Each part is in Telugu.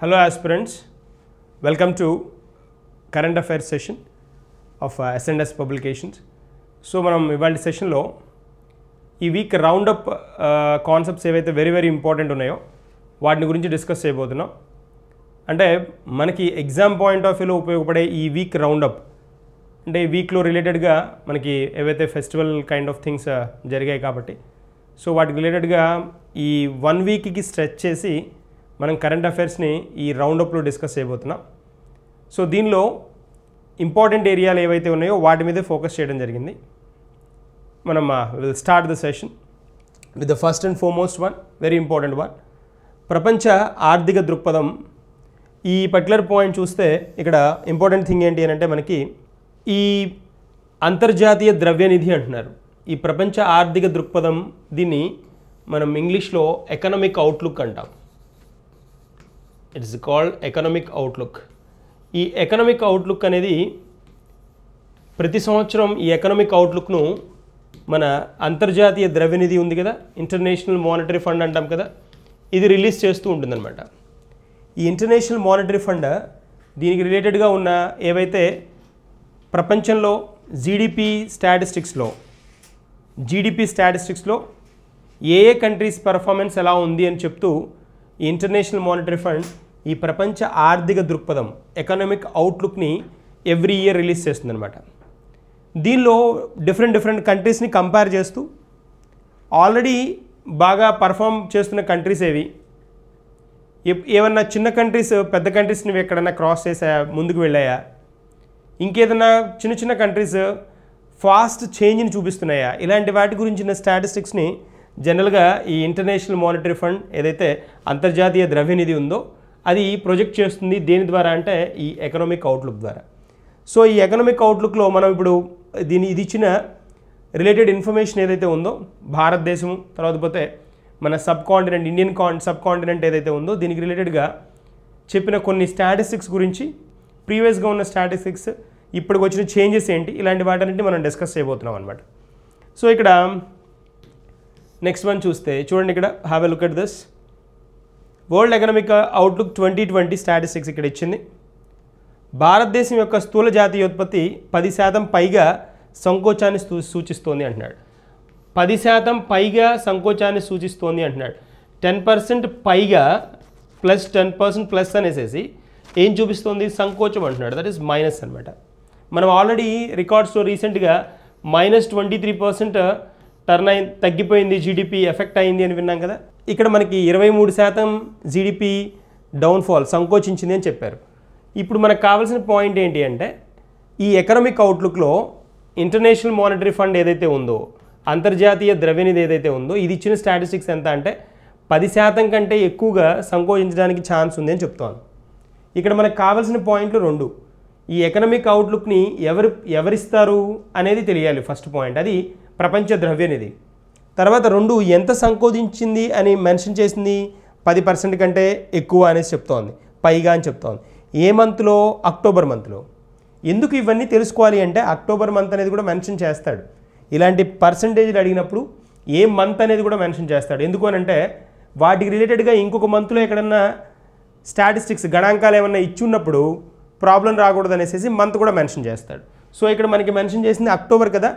hello aspirants, welcome to current affairs session of SNS publications so మనం ఇవాళ సెషన్లో ఈ వీక్ రౌండప్ కాన్సెప్ట్స్ ఏవైతే వెరీ వెరీ ఇంపార్టెంట్ ఉన్నాయో వాటిని గురించి డిస్కస్ చేయబోతున్నాం అంటే మనకి ఎగ్జామ్ పాయింట్ ఆఫ్ వ్యూలో ఉపయోగపడే ఈ వీక్ రౌండప్ అంటే ఈ వీక్లో రిలేటెడ్గా మనకి ఏవైతే ఫెస్టివల్ కైండ్ ఆఫ్ థింగ్స్ జరిగాయి కాబట్టి సో వాటికి రిలేటెడ్గా ఈ వన్ వీక్కి స్ట్రెచ్ చేసి మనం కరెంట్ అఫైర్స్ని ఈ రౌండప్లో డిస్కస్ చేయబోతున్నాం సో దీనిలో ఇంపార్టెంట్ ఏరియాలు ఏవైతే ఉన్నాయో వాటి మీదే ఫోకస్ చేయడం జరిగింది మనం will start the session with the first and foremost one very important one ప్రపంచ ఆర్థిక దృక్పథం ఈ పర్టికులర్ పాయింట్ చూస్తే ఇక్కడ ఇంపార్టెంట్ థింగ్ ఏంటి అని అంటే మనకి ఈ అంతర్జాతీయ ద్రవ్యనిధి అంటున్నారు ఈ ప్రపంచ ఆర్థిక దృక్పథం దీన్ని మనం ఇంగ్లీష్లో ఎకనామిక్ అవుట్లుక్ అంటాం ఇట్స్ కాల్డ్ ఎకనామిక్ అవుట్లుక్ ఈ ఎకనామిక్ అవుట్లుక్ అనేది ప్రతి సంవత్సరం ఈ ఎకనామిక్ అవుట్లుక్ను మన అంతర్జాతీయ ద్రవ్యనిధి ఉంది కదా ఇంటర్నేషనల్ మానిటరీ ఫండ్ అంటాం కదా ఇది రిలీజ్ చేస్తూ ఉంటుందన్నమాట ఈ ఇంటర్నేషనల్ మానిటరీ ఫండ్ దీనికి రిలేటెడ్గా ఉన్న ఏవైతే ప్రపంచంలో జీడిపి స్టాటిస్టిక్స్లో జీడిపి స్టాటిస్టిక్స్లో ఏ ఏ కంట్రీస్ పర్ఫార్మెన్స్ ఎలా ఉంది అని చెప్తూ ఈ ఇంటర్నేషనల్ మానిటరీ ఫండ్ ఈ ప్రపంచ ఆర్థిక దృక్పథం ఎకనామిక్ అవుట్లుక్ని ఎవ్రీ ఇయర్ రిలీజ్ చేస్తుందనమాట దీనిలో డిఫరెంట్ డిఫరెంట్ కంట్రీస్ని కంపేర్ చేస్తూ ఆల్రెడీ బాగా పర్ఫామ్ చేస్తున్న కంట్రీస్ ఏవి ఏమన్నా చిన్న కంట్రీస్ పెద్ద కంట్రీస్ని ఎక్కడన్నా క్రాస్ చేసా ముందుకు వెళ్ళాయా ఇంకేదన్నా చిన్న చిన్న కంట్రీస్ ఫాస్ట్ చేంజ్ని చూపిస్తున్నాయా ఇలాంటి వాటి గురించిన స్టాటిస్టిక్స్ని జనరల్గా ఈ ఇంటర్నేషనల్ మానిటరీ ఫండ్ ఏదైతే అంతర్జాతీయ ద్రవ్యనిధి ఉందో అది ప్రొజెక్ట్ చేస్తుంది దేని ద్వారా అంటే ఈ ఎకనామిక్ అవుట్లుక్ ద్వారా సో ఈ ఎకనామిక్ అవుట్లుక్లో మనం ఇప్పుడు దీని ఇది ఇచ్చిన రిలేటెడ్ ఇన్ఫర్మేషన్ ఏదైతే ఉందో భారతదేశం తర్వాత పోతే మన sub continent Indian con sub continent ఏదైతే ఉందో దీనికి రిలేటెడ్గా చెప్పిన కొన్ని స్టాటిస్టిక్స్ గురించి ప్రీవియస్గా ఉన్న స్టాటిస్టిక్స్ ఇప్పటికి వచ్చిన చేంజెస్ ఏంటి ఇలాంటి వాటన్నిటిని మనం డిస్కస్ చేయబోతున్నాం అనమాట సో ఇక్కడ నెక్స్ట్ వన్ చూస్తే చూడండి ఇక్కడ have a look at this world economic outlook twenty twenty statistics ఇక్కడ ఇచ్చింది భారతదేశం యొక్క స్థూల జాతీయోత్పత్తి పది శాతం పైగా సంకోచాన్ని సూచిస్తోంది అంటున్నాడు పది శాతం పైగా సంకోచాన్ని సూచిస్తోంది అంటున్నాడు టెన్ పర్సెంట్ పైగా ప్లస్ టెన్ పర్సెంట్ ప్లస్ అనేసేసి ఏం చూపిస్తోంది సంకోచం అంటున్నాడు దట్ ఈస్ మైనస్ అనమాట మనం ఆల్రెడీ రికార్డ్స్లో రీసెంట్గా minus twenty three percent turn అయి తగ్గిపోయింది జీడిపి ఎఫెక్ట్ అయింది అని విన్నాం కదా ఇక్కడ మనకి ఇరవై మూడు శాతం జీడిపి డౌన్ఫాల్ సంకోచించింది అని చెప్పారు ఇప్పుడు మనకు కావాల్సిన పాయింట్ ఏంటి అంటే ఈ ఎకనామిక్ అవుట్లుక్లో ఇంటర్నేషనల్ మానిటరీ ఫండ్ ఏదైతే ఉందో అంతర్జాతీయ ద్రవ్యనిధి ఏదైతే ఉందో ఇది ఇచ్చిన స్టాటిస్టిక్స్ ఎంత అంటే పది శాతం కంటే ఎక్కువగా సంకోచించడానికి ఛాన్స్ ఉంది అని చెప్తాను ఇక్కడ మనకు కావాల్సిన పాయింట్లు రెండు ఈ ఎకనామిక్ అవుట్లుక్ని ఎవరు ఎవరిస్తారు అనేది తెలియాలి ఫస్ట్ పాయింట్ అది ప్రపంచ ద్రవ్యనిధి తర్వాత రెండు ఎంత సంకోచించింది అని మెన్షన్ చేసింది పది పర్సెంట్ కంటే ఎక్కువ అనేసి చెప్తోంది పైగా అని చెప్తోంది ఏ మంత్లో అక్టోబర్ మంత్లో ఎందుకు ఇవన్నీ తెలుసుకోవాలి అంటే అక్టోబర్ మంత్ అనేది కూడా మెన్షన్ చేస్తాడు ఇలాంటి పర్సంటేజ్లు అడిగినప్పుడు ఏ మంత్ అనేది కూడా మెన్షన్ చేస్తాడు ఎందుకు అని అంటే వాటికి రిలేటెడ్గా ఇంకొక మంత్లో ఎక్కడన్నా స్టాటిస్టిక్స్ గణాంకాలు ఏమన్నా ఉన్నప్పుడు ప్రాబ్లం రాకూడదు అనేసి మంత్ కూడా మెన్షన్ చేస్తాడు సో ఇక్కడ మనకి మెన్షన్ చేసింది అక్టోబర్ కదా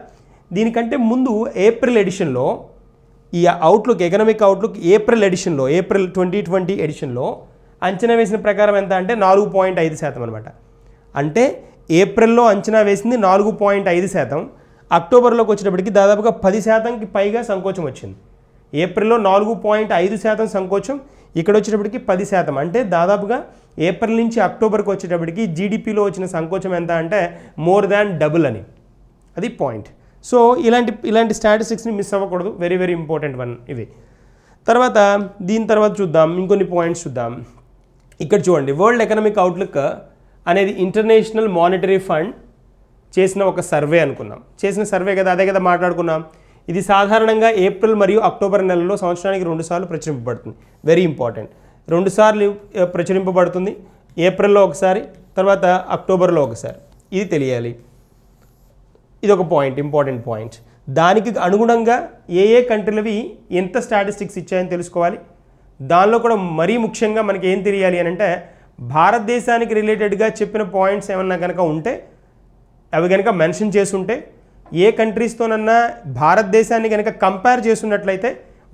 దీనికంటే ముందు ఏప్రిల్ ఎడిషన్లో ఈ అవుట్లుక్ ఎకనామిక్ అవుట్లుక్ ఏప్రిల్ ఎడిషన్లో ఏప్రిల్ ట్వంటీ ట్వంటీ ఎడిషన్లో అంచనా వేసిన ప్రకారం ఎంత అంటే నాలుగు పాయింట్ ఐదు శాతం అనమాట అంటే ఏప్రిల్లో అంచనా వేసింది నాలుగు పాయింట్ ఐదు శాతం అక్టోబర్లోకి వచ్చేటప్పటికి దాదాపుగా పది శాతంకి పైగా సంకోచం వచ్చింది ఏప్రిల్లో నాలుగు పాయింట్ ఐదు శాతం సంకోచం ఇక్కడ వచ్చేటప్పటికి పది శాతం అంటే దాదాపుగా ఏప్రిల్ నుంచి అక్టోబర్కి వచ్చేటప్పటికి జీడిపిలో వచ్చిన సంకోచం ఎంత అంటే మోర్ దాన్ డబుల్ అని అది పాయింట్ సో ఇలాంటి ఇలాంటి స్టాటిస్టిక్స్ని మిస్ అవ్వకూడదు వెరీ వెరీ ఇంపార్టెంట్ వన్ ఇది తర్వాత దీని తర్వాత చూద్దాం ఇంకొన్ని పాయింట్స్ చూద్దాం ఇక్కడ చూడండి వరల్డ్ ఎకనామిక్ అవుట్లుక్ అనేది ఇంటర్నేషనల్ మానిటరీ ఫండ్ చేసిన ఒక సర్వే అనుకున్నాం చేసిన సర్వే కదా అదే కదా మాట్లాడుకున్నాం ఇది సాధారణంగా ఏప్రిల్ మరియు అక్టోబర్ నెలలో సంవత్సరానికి రెండుసార్లు ప్రచురింపబడుతుంది వెరీ ఇంపార్టెంట్ రెండుసార్లు ప్రచురింపబడుతుంది ఏప్రిల్లో ఒకసారి తర్వాత అక్టోబర్లో ఒకసారి ఇది తెలియాలి ఇది ఒక పాయింట్ ఇంపార్టెంట్ పాయింట్ దానికి అనుగుణంగా ఏ ఏ కంట్రీలవి ఎంత స్టాటిస్టిక్స్ ఇచ్చాయని తెలుసుకోవాలి దానిలో కూడా మరీ ముఖ్యంగా మనకి ఏం తెలియాలి అని అంటే భారతదేశానికి రిలేటెడ్గా చెప్పిన పాయింట్స్ ఏమన్నా కనుక ఉంటే అవి కనుక మెన్షన్ చేసుంటే ఏ కంట్రీస్తోనన్నా భారతదేశాన్ని కనుక కంపేర్ చేస్తున్నట్లయితే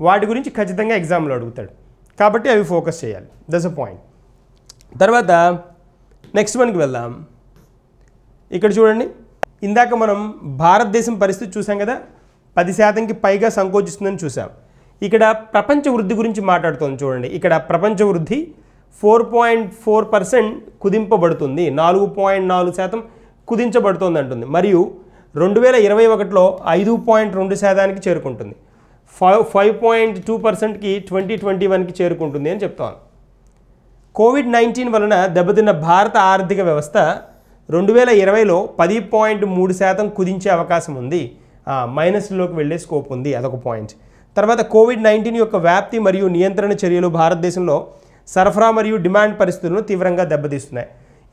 వాటి గురించి ఖచ్చితంగా ఎగ్జామ్లో అడుగుతాడు కాబట్టి అవి ఫోకస్ చేయాలి దస్ అ పాయింట్ తర్వాత నెక్స్ట్ వన్కి వెళ్దాం ఇక్కడ చూడండి ఇందాక మనం భారతదేశం పరిస్థితి చూసాం కదా పది శాతంకి పైగా సంకోచిస్తుందని చూసాం ఇక్కడ ప్రపంచ వృద్ధి గురించి మాట్లాడుతుంది చూడండి ఇక్కడ ప్రపంచ వృద్ధి ఫోర్ పాయింట్ ఫోర్ పర్సెంట్ కుదింపబడుతుంది నాలుగు పాయింట్ నాలుగు శాతం కుదించబడుతుంది అంటుంది మరియు రెండు వేల ఇరవై ఒకటిలో ఐదు పాయింట్ రెండు శాతానికి చేరుకుంటుంది ఫైవ్ ఫైవ్ పాయింట్ టూ పర్సెంట్కి ట్వంటీ ట్వంటీ వన్కి చేరుకుంటుంది అని చెప్తాను కోవిడ్ నైన్టీన్ వలన దెబ్బతిన్న భారత ఆర్థిక వ్యవస్థ రెండు వేల ఇరవైలో పది పాయింట్ మూడు శాతం కుదించే అవకాశం ఉంది మైనస్లోకి వెళ్ళే స్కోప్ ఉంది అదొక పాయింట్ తర్వాత కోవిడ్ నైన్టీన్ యొక్క వ్యాప్తి మరియు నియంత్రణ చర్యలు భారతదేశంలో సరఫరా మరియు డిమాండ్ పరిస్థితులను తీవ్రంగా దెబ్బతీస్తున్నాయి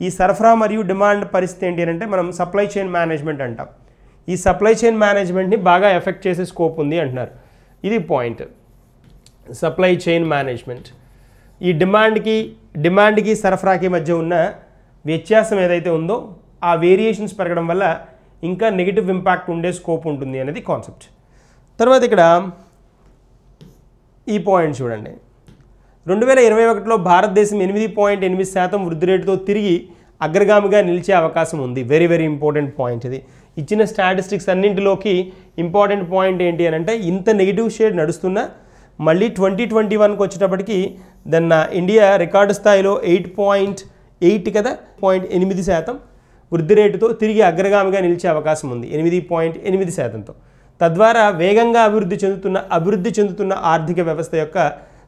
ఈ సరఫరా మరియు డిమాండ్ పరిస్థితి ఏంటి అంటే మనం సప్లై చైన్ మేనేజ్మెంట్ అంటాం ఈ సప్లై చైన్ మేనేజ్మెంట్ని బాగా ఎఫెక్ట్ చేసే స్కోప్ ఉంది అంటున్నారు ఇది పాయింట్ సప్లై చైన్ మేనేజ్మెంట్ ఈ డిమాండ్కి డిమాండ్కి సరఫరాకి మధ్య ఉన్న వ్యత్యాసం ఏదైతే ఉందో ఆ వేరియేషన్స్ పెరగడం వల్ల ఇంకా నెగిటివ్ ఇంపాక్ట్ ఉండే స్కోప్ ఉంటుంది అనేది కాన్సెప్ట్ తర్వాత ఇక్కడ ఈ పాయింట్ చూడండి రెండు వేల ఇరవై ఒకటిలో భారతదేశం ఎనిమిది పాయింట్ ఎనిమిది శాతం వృద్ధి రేటుతో తిరిగి అగ్రగామిగా నిలిచే అవకాశం ఉంది వెరీ వెరీ ఇంపార్టెంట్ పాయింట్ ఇది ఇచ్చిన స్టాటిస్టిక్స్ అన్నింటిలోకి ఇంపార్టెంట్ పాయింట్ ఏంటి అని అంటే ఇంత నెగిటివ్ షేడ్ నడుస్తున్నా మళ్ళీ ట్వంటీ ట్వంటీ వన్కి వచ్చేటప్పటికి దన్న ఇండియా రికార్డు స్థాయిలో ఎయిట్ పాయింట్ ఎయిట్ కదా పాయింట్ ఎనిమిది శాతం వృద్ధి రేటుతో తిరిగి అగ్రగామిగా నిలిచే అవకాశం ఉంది ఎనిమిది పాయింట్ ఎనిమిది శాతంతో తద్వారా వేగంగా అభివృద్ధి చెందుతున్న అభివృద్ధి చెందుతున్న ఆర్థిక వ్యవస్థ యొక్క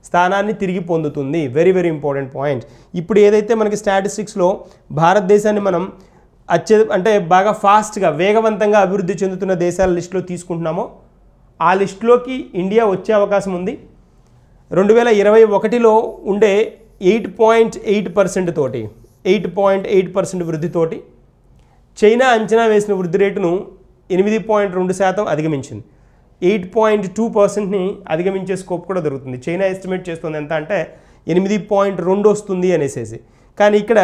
స్థానాన్ని తిరిగి పొందుతుంది వెరీ వెరీ ఇంపార్టెంట్ పాయింట్ ఇప్పుడు ఏదైతే మనకి స్టాటిస్టిక్స్లో భారతదేశాన్ని మనం అత్య అంటే బాగా ఫాస్ట్గా వేగవంతంగా అభివృద్ధి చెందుతున్న దేశాల లిస్టులో తీసుకుంటున్నామో ఆ లిస్టులోకి ఇండియా వచ్చే అవకాశం ఉంది రెండు వేల ఇరవై ఒకటిలో ఉండే ఎయిట్ పాయింట్ ఎయిట్ పర్సెంట్ తోటి ఎయిట్ పాయింట్ ఎయిట్ పర్సెంట్ వృద్ధితోటి చైనా అంచనా వేసిన వృద్ధి రేటును ఎనిమిది పాయింట్ రెండు శాతం అధిగమించింది ఎయిట్ పాయింట్ టూ పర్సెంట్ని అధిగమించే స్కోప్ కూడా దొరుకుతుంది చైనా ఎస్టిమేట్ చేస్తుంది ఎంత అంటే ఎనిమిది పాయింట్ రెండు వస్తుంది అనేసేసి కానీ ఇక్కడ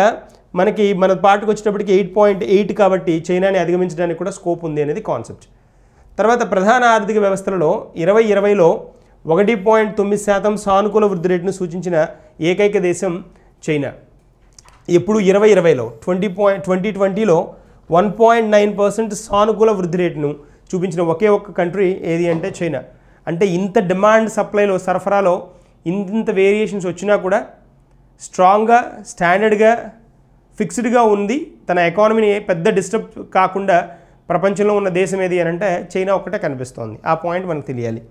మనకి మన పాటకు వచ్చేటప్పటికి ఎయిట్ పాయింట్ ఎయిట్ కాబట్టి చైనాని అధిగమించడానికి కూడా స్కోప్ ఉంది అనేది కాన్సెప్ట్ తర్వాత ప్రధాన ఆర్థిక వ్యవస్థలలో ఇరవై ఇరవైలో ఒకటి పాయింట్ తొమ్మిది శాతం సానుకూల వృద్ధి రేటును సూచించిన ఏకైక దేశం చైనా ఎప్పుడు ఇరవై ఇరవైలో ట్వంటీ పాయింట్ ట్వంటీ ట్వంటీలో వన్ పాయింట్ నైన్ పర్సెంట్ సానుకూల వృద్ధి రేటును చూపించిన ఒకే ఒక్క కంట్రీ ఏది అంటే చైనా అంటే ఇంత డిమాండ్ సప్లైలో సరఫరాలో ఇంత వేరియేషన్స్ వచ్చినా కూడా స్ట్రాంగ్గా స్టాండర్డ్గా ఫిక్స్డ్గా ఉంది తన ఎకానమీని పెద్ద డిస్టర్బ్ కాకుండా ప్రపంచంలో ఉన్న దేశం ఏది అని అంటే చైనా ఒకటే కనిపిస్తోంది ఆ పాయింట్ మనకు తెలియాలి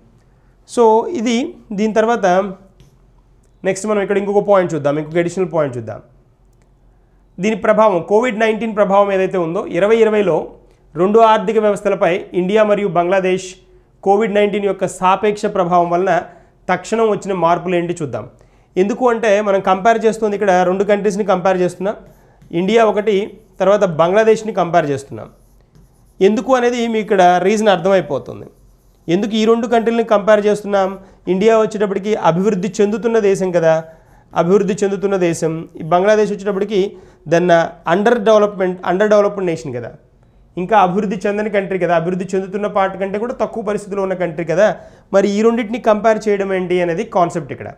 సో ఇది దీని తర్వాత నెక్స్ట్ మనం ఇక్కడ ఇంకొక పాయింట్ చూద్దాం ఇంకొక అడిషనల్ పాయింట్ చూద్దాం దీని ప్రభావం కోవిడ్ నైన్టీన్ ప్రభావం ఏదైతే ఉందో ఇరవై ఇరవైలో రెండు ఆర్థిక వ్యవస్థలపై ఇండియా మరియు బంగ్లాదేశ్ కోవిడ్ నైన్టీన్ యొక్క సాపేక్ష ప్రభావం వలన తక్షణం వచ్చిన మార్పులు ఏంటి చూద్దాం ఎందుకు అంటే మనం కంపేర్ చేస్తుంది ఇక్కడ రెండు కంట్రీస్ని కంపేర్ చేస్తున్నాం ఇండియా ఒకటి తర్వాత బంగ్లాదేశ్ని కంపేర్ చేస్తున్నాం ఎందుకు అనేది మీ ఇక్కడ రీజన్ అర్థమైపోతుంది ఎందుకు ఈ రెండు కంట్రీలను కంపేర్ చేస్తున్నాం ఇండియా వచ్చేటప్పటికి అభివృద్ధి చెందుతున్న దేశం కదా అభివృద్ధి చెందుతున్న దేశం బంగ్లాదేశ్ వచ్చేటప్పటికి దన్న under development under developed nation కదా ఇంకా అభివృద్ధి చెందని కంట్రీ కదా అభివృద్ధి చెందుతున్న పార్ట్ కంటే కూడా తక్కువ పరిస్థితిలో ఉన్న కంట్రీ కదా మరి ఈ రెండింటిని కంపేర్ చేయడం ఏంటి అనేది కాన్సెప్ట్ ఇక్కడ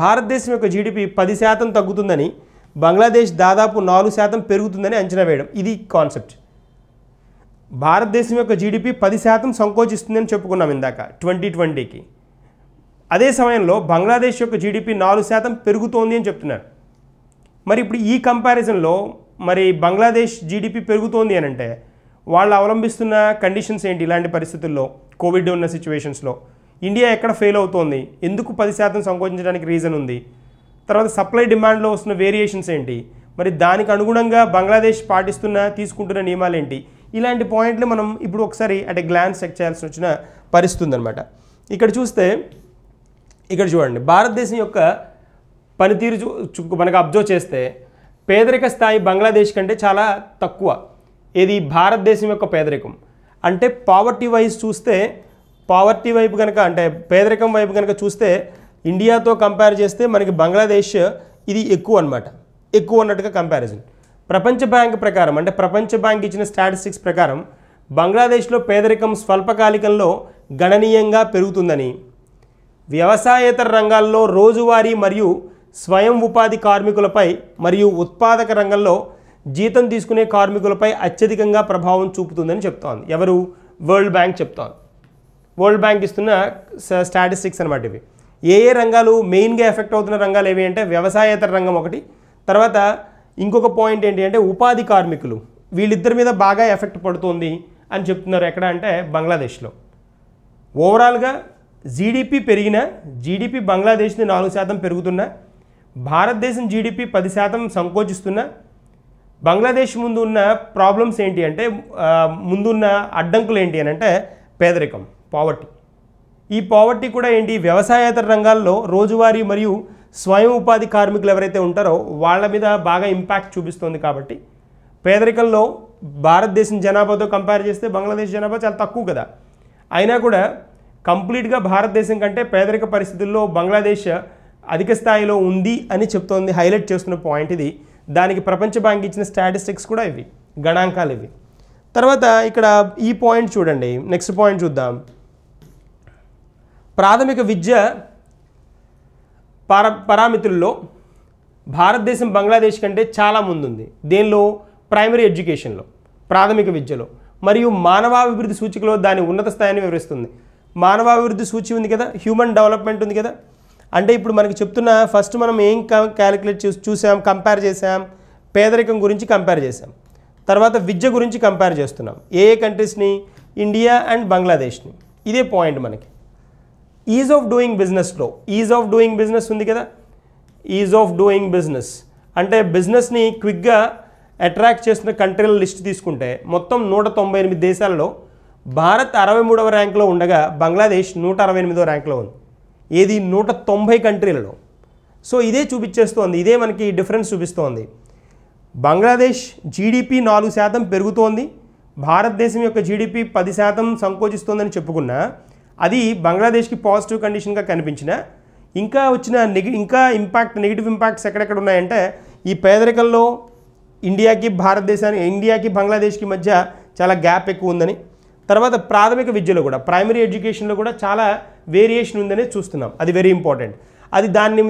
భారతదేశం యొక్క జీడిపి పది శాతం తగ్గుతుందని బంగ్లాదేశ్ దాదాపు నాలుగు శాతం పెరుగుతుందని అంచనా వేయడం ఇది కాన్సెప్ట్ భారతదేశం యొక్క జీడిపి పది శాతం సంకోచిస్తుందని చెప్పుకున్నాం ఇందాక ట్వంటీ ట్వంటీకి అదే సమయంలో బంగ్లాదేశ్ యొక్క జీడిపి నాలుగు శాతం పెరుగుతోంది అని చెప్తున్నారు మరి ఇప్పుడు ఈ కంపారిజన్లో మరి బంగ్లాదేశ్ జీడిపి పెరుగుతోంది అని అంటే వాళ్ళు అవలంబిస్తున్న కండిషన్స్ ఏంటి ఇలాంటి పరిస్థితుల్లో కోవిడ్ ఉన్న సిచ్యువేషన్స్లో ఇండియా ఎక్కడ ఫెయిల్ అవుతోంది ఎందుకు పది శాతం సంకోచించడానికి రీజన్ ఉంది తర్వాత సప్లై డిమాండ్లో వస్తున్న వేరియేషన్స్ ఏంటి మరి దానికి అనుగుణంగా బంగ్లాదేశ్ పాటిస్తున్న తీసుకుంటున్న నియమాలు ఏంటి ఇలాంటి పాయింట్లు మనం ఇప్పుడు ఒకసారి అట్ గ్లాన్స్ చెక్ చేయాల్సి వచ్చిన పరిస్థితి ఉందన్నమాట ఇక్కడ చూస్తే ఇక్కడ చూడండి భారతదేశం యొక్క పనితీరు చూ మనకు అబ్జర్వ్ చేస్తే పేదరిక స్థాయి బంగ్లాదేశ్ కంటే చాలా తక్కువ ఇది భారతదేశం యొక్క పేదరికం అంటే పావర్టీ వైజ్ చూస్తే పావర్టీ వైపు కనుక అంటే పేదరికం వైపు కనుక చూస్తే ఇండియాతో కంపేర్ చేస్తే మనకి బంగ్లాదేశ్ ఇది ఎక్కువ అనమాట ఎక్కువ అన్నట్టుగా కంపారిజన్ ప్రపంచ బ్యాంక్ ప్రకారం అంటే ప్రపంచ బ్యాంక్ ఇచ్చిన స్టాటిస్టిక్స్ ప్రకారం బంగ్లాదేశ్లో పేదరికం స్వల్పకాలికంలో గణనీయంగా పెరుగుతుందని వ్యవసాయేతర రంగాల్లో రోజువారీ మరియు స్వయం ఉపాధి కార్మికులపై మరియు ఉత్పాదక రంగంలో జీతం తీసుకునే కార్మికులపై అత్యధికంగా ప్రభావం చూపుతుందని చెప్తోంది ఎవరు వరల్డ్ బ్యాంక్ చెప్తోంది వరల్డ్ బ్యాంక్ ఇస్తున్న స్టాటిస్టిక్స్ అనమాట ఇవి ఏ ఏ రంగాలు మెయిన్గా ఎఫెక్ట్ అవుతున్న రంగాలు ఏవి అంటే వ్యవసాయేతర రంగం ఒకటి తర్వాత ఇంకొక పాయింట్ ఏంటి అంటే ఉపాధి కార్మికులు వీళ్ళిద్దరి మీద బాగా ఎఫెక్ట్ పడుతుంది అని చెప్తున్నారు ఎక్కడ అంటే బంగ్లాదేశ్లో ఓవరాల్గా జీడిపి పెరిగిన జీడిపి బంగ్లాదేశ్ని నాలుగు శాతం పెరుగుతున్నా భారతదేశం జీడిపి పది శాతం సంకోచిస్తున్నా బంగ్లాదేశ్ ముందు ఉన్న ప్రాబ్లమ్స్ ఏంటి అంటే ముందున్న అడ్డంకులు ఏంటి అని అంటే పేదరికం పావర్టీ ఈ పావర్టీ కూడా ఏంటి వ్యవసాయేతర రంగాల్లో రోజువారీ మరియు స్వయం ఉపాధి కార్మికులు ఎవరైతే ఉంటారో వాళ్ళ మీద బాగా ఇంపాక్ట్ చూపిస్తుంది కాబట్టి పేదరికంలో భారతదేశం జనాభాతో కంపేర్ చేస్తే బంగ్లాదేశ్ జనాభా చాలా తక్కువ కదా అయినా కూడా కంప్లీట్గా భారతదేశం కంటే పేదరిక పరిస్థితుల్లో బంగ్లాదేశ్ అధిక స్థాయిలో ఉంది అని చెప్తోంది హైలైట్ చేస్తున్న పాయింట్ ఇది దానికి ప్రపంచ బ్యాంక్ ఇచ్చిన స్టాటిస్టిక్స్ కూడా ఇవి గణాంకాలు ఇవి తర్వాత ఇక్కడ ఈ పాయింట్ చూడండి నెక్స్ట్ పాయింట్ చూద్దాం ప్రాథమిక విద్య పారా పారామితుల్లో భారతదేశం బంగ్లాదేశ్ కంటే చాలా ముందుంది దేనిలో ప్రైమరీ ఎడ్యుకేషన్లో ప్రాథమిక విద్యలో మరియు మానవాభివృద్ధి సూచికలో దాని ఉన్నత స్థాయిని వివరిస్తుంది మానవాభివృద్ధి సూచి ఉంది కదా హ్యూమన్ డెవలప్మెంట్ ఉంది కదా అంటే ఇప్పుడు మనకి చెప్తున్న ఫస్ట్ మనం ఏం క్యాలిక్యులేట్ చేసి చూసాం కంపేర్ చేసాం పేదరికం గురించి కంపేర్ చేసాం తర్వాత విద్య గురించి కంపేర్ చేస్తున్నాం ఏ ఏ కంట్రీస్ని ఇండియా అండ్ బంగ్లాదేశ్ని ఇదే పాయింట్ మనకి ఈజ్ ఆఫ్ డూయింగ్ బిజినెస్లో ఈజ్ ఆఫ్ డూయింగ్ బిజినెస్ ఉంది కదా ఈజ్ ఆఫ్ డూయింగ్ బిజినెస్ అంటే బిజినెస్ని క్విక్గా అట్రాక్ట్ చేసిన కంట్రీల లిస్ట్ తీసుకుంటే మొత్తం నూట తొంభై ఎనిమిది దేశాలలో భారత్ అరవై మూడవ ర్యాంక్లో ఉండగా బంగ్లాదేశ్ నూట అరవై ఎనిమిదవ ర్యాంక్లో ఉంది ఏది నూట తొంభై కంట్రీలలో సో ఇదే చూపించేస్తోంది ఇదే మనకి డిఫరెన్స్ చూపిస్తోంది బంగ్లాదేశ్ జీడిపి నాలుగు శాతం పెరుగుతోంది భారతదేశం యొక్క జీడిపి పది శాతం సంకోచిస్తోందని చెప్పుకున్నా అది బంగ్లాదేశ్కి పాజిటివ్ కండిషన్గా కనిపించిన ఇంకా వచ్చిన నెగి ఇంకా ఇంపాక్ట్ నెగిటివ్ ఇంపాక్ట్స్ ఎక్కడెక్కడ ఉన్నాయంటే ఈ పేదరికంలో ఇండియాకి భారతదేశానికి ఇండియాకి బంగ్లాదేశ్కి మధ్య చాలా గ్యాప్ ఎక్కువ ఉందని తర్వాత ప్రాథమిక విద్యలో కూడా ప్రైమరీ ఎడ్యుకేషన్లో కూడా చాలా వేరియేషన్ ఉందని చూస్తున్నాం అది వెరీ ఇంపార్టెంట్ అది దాన్ని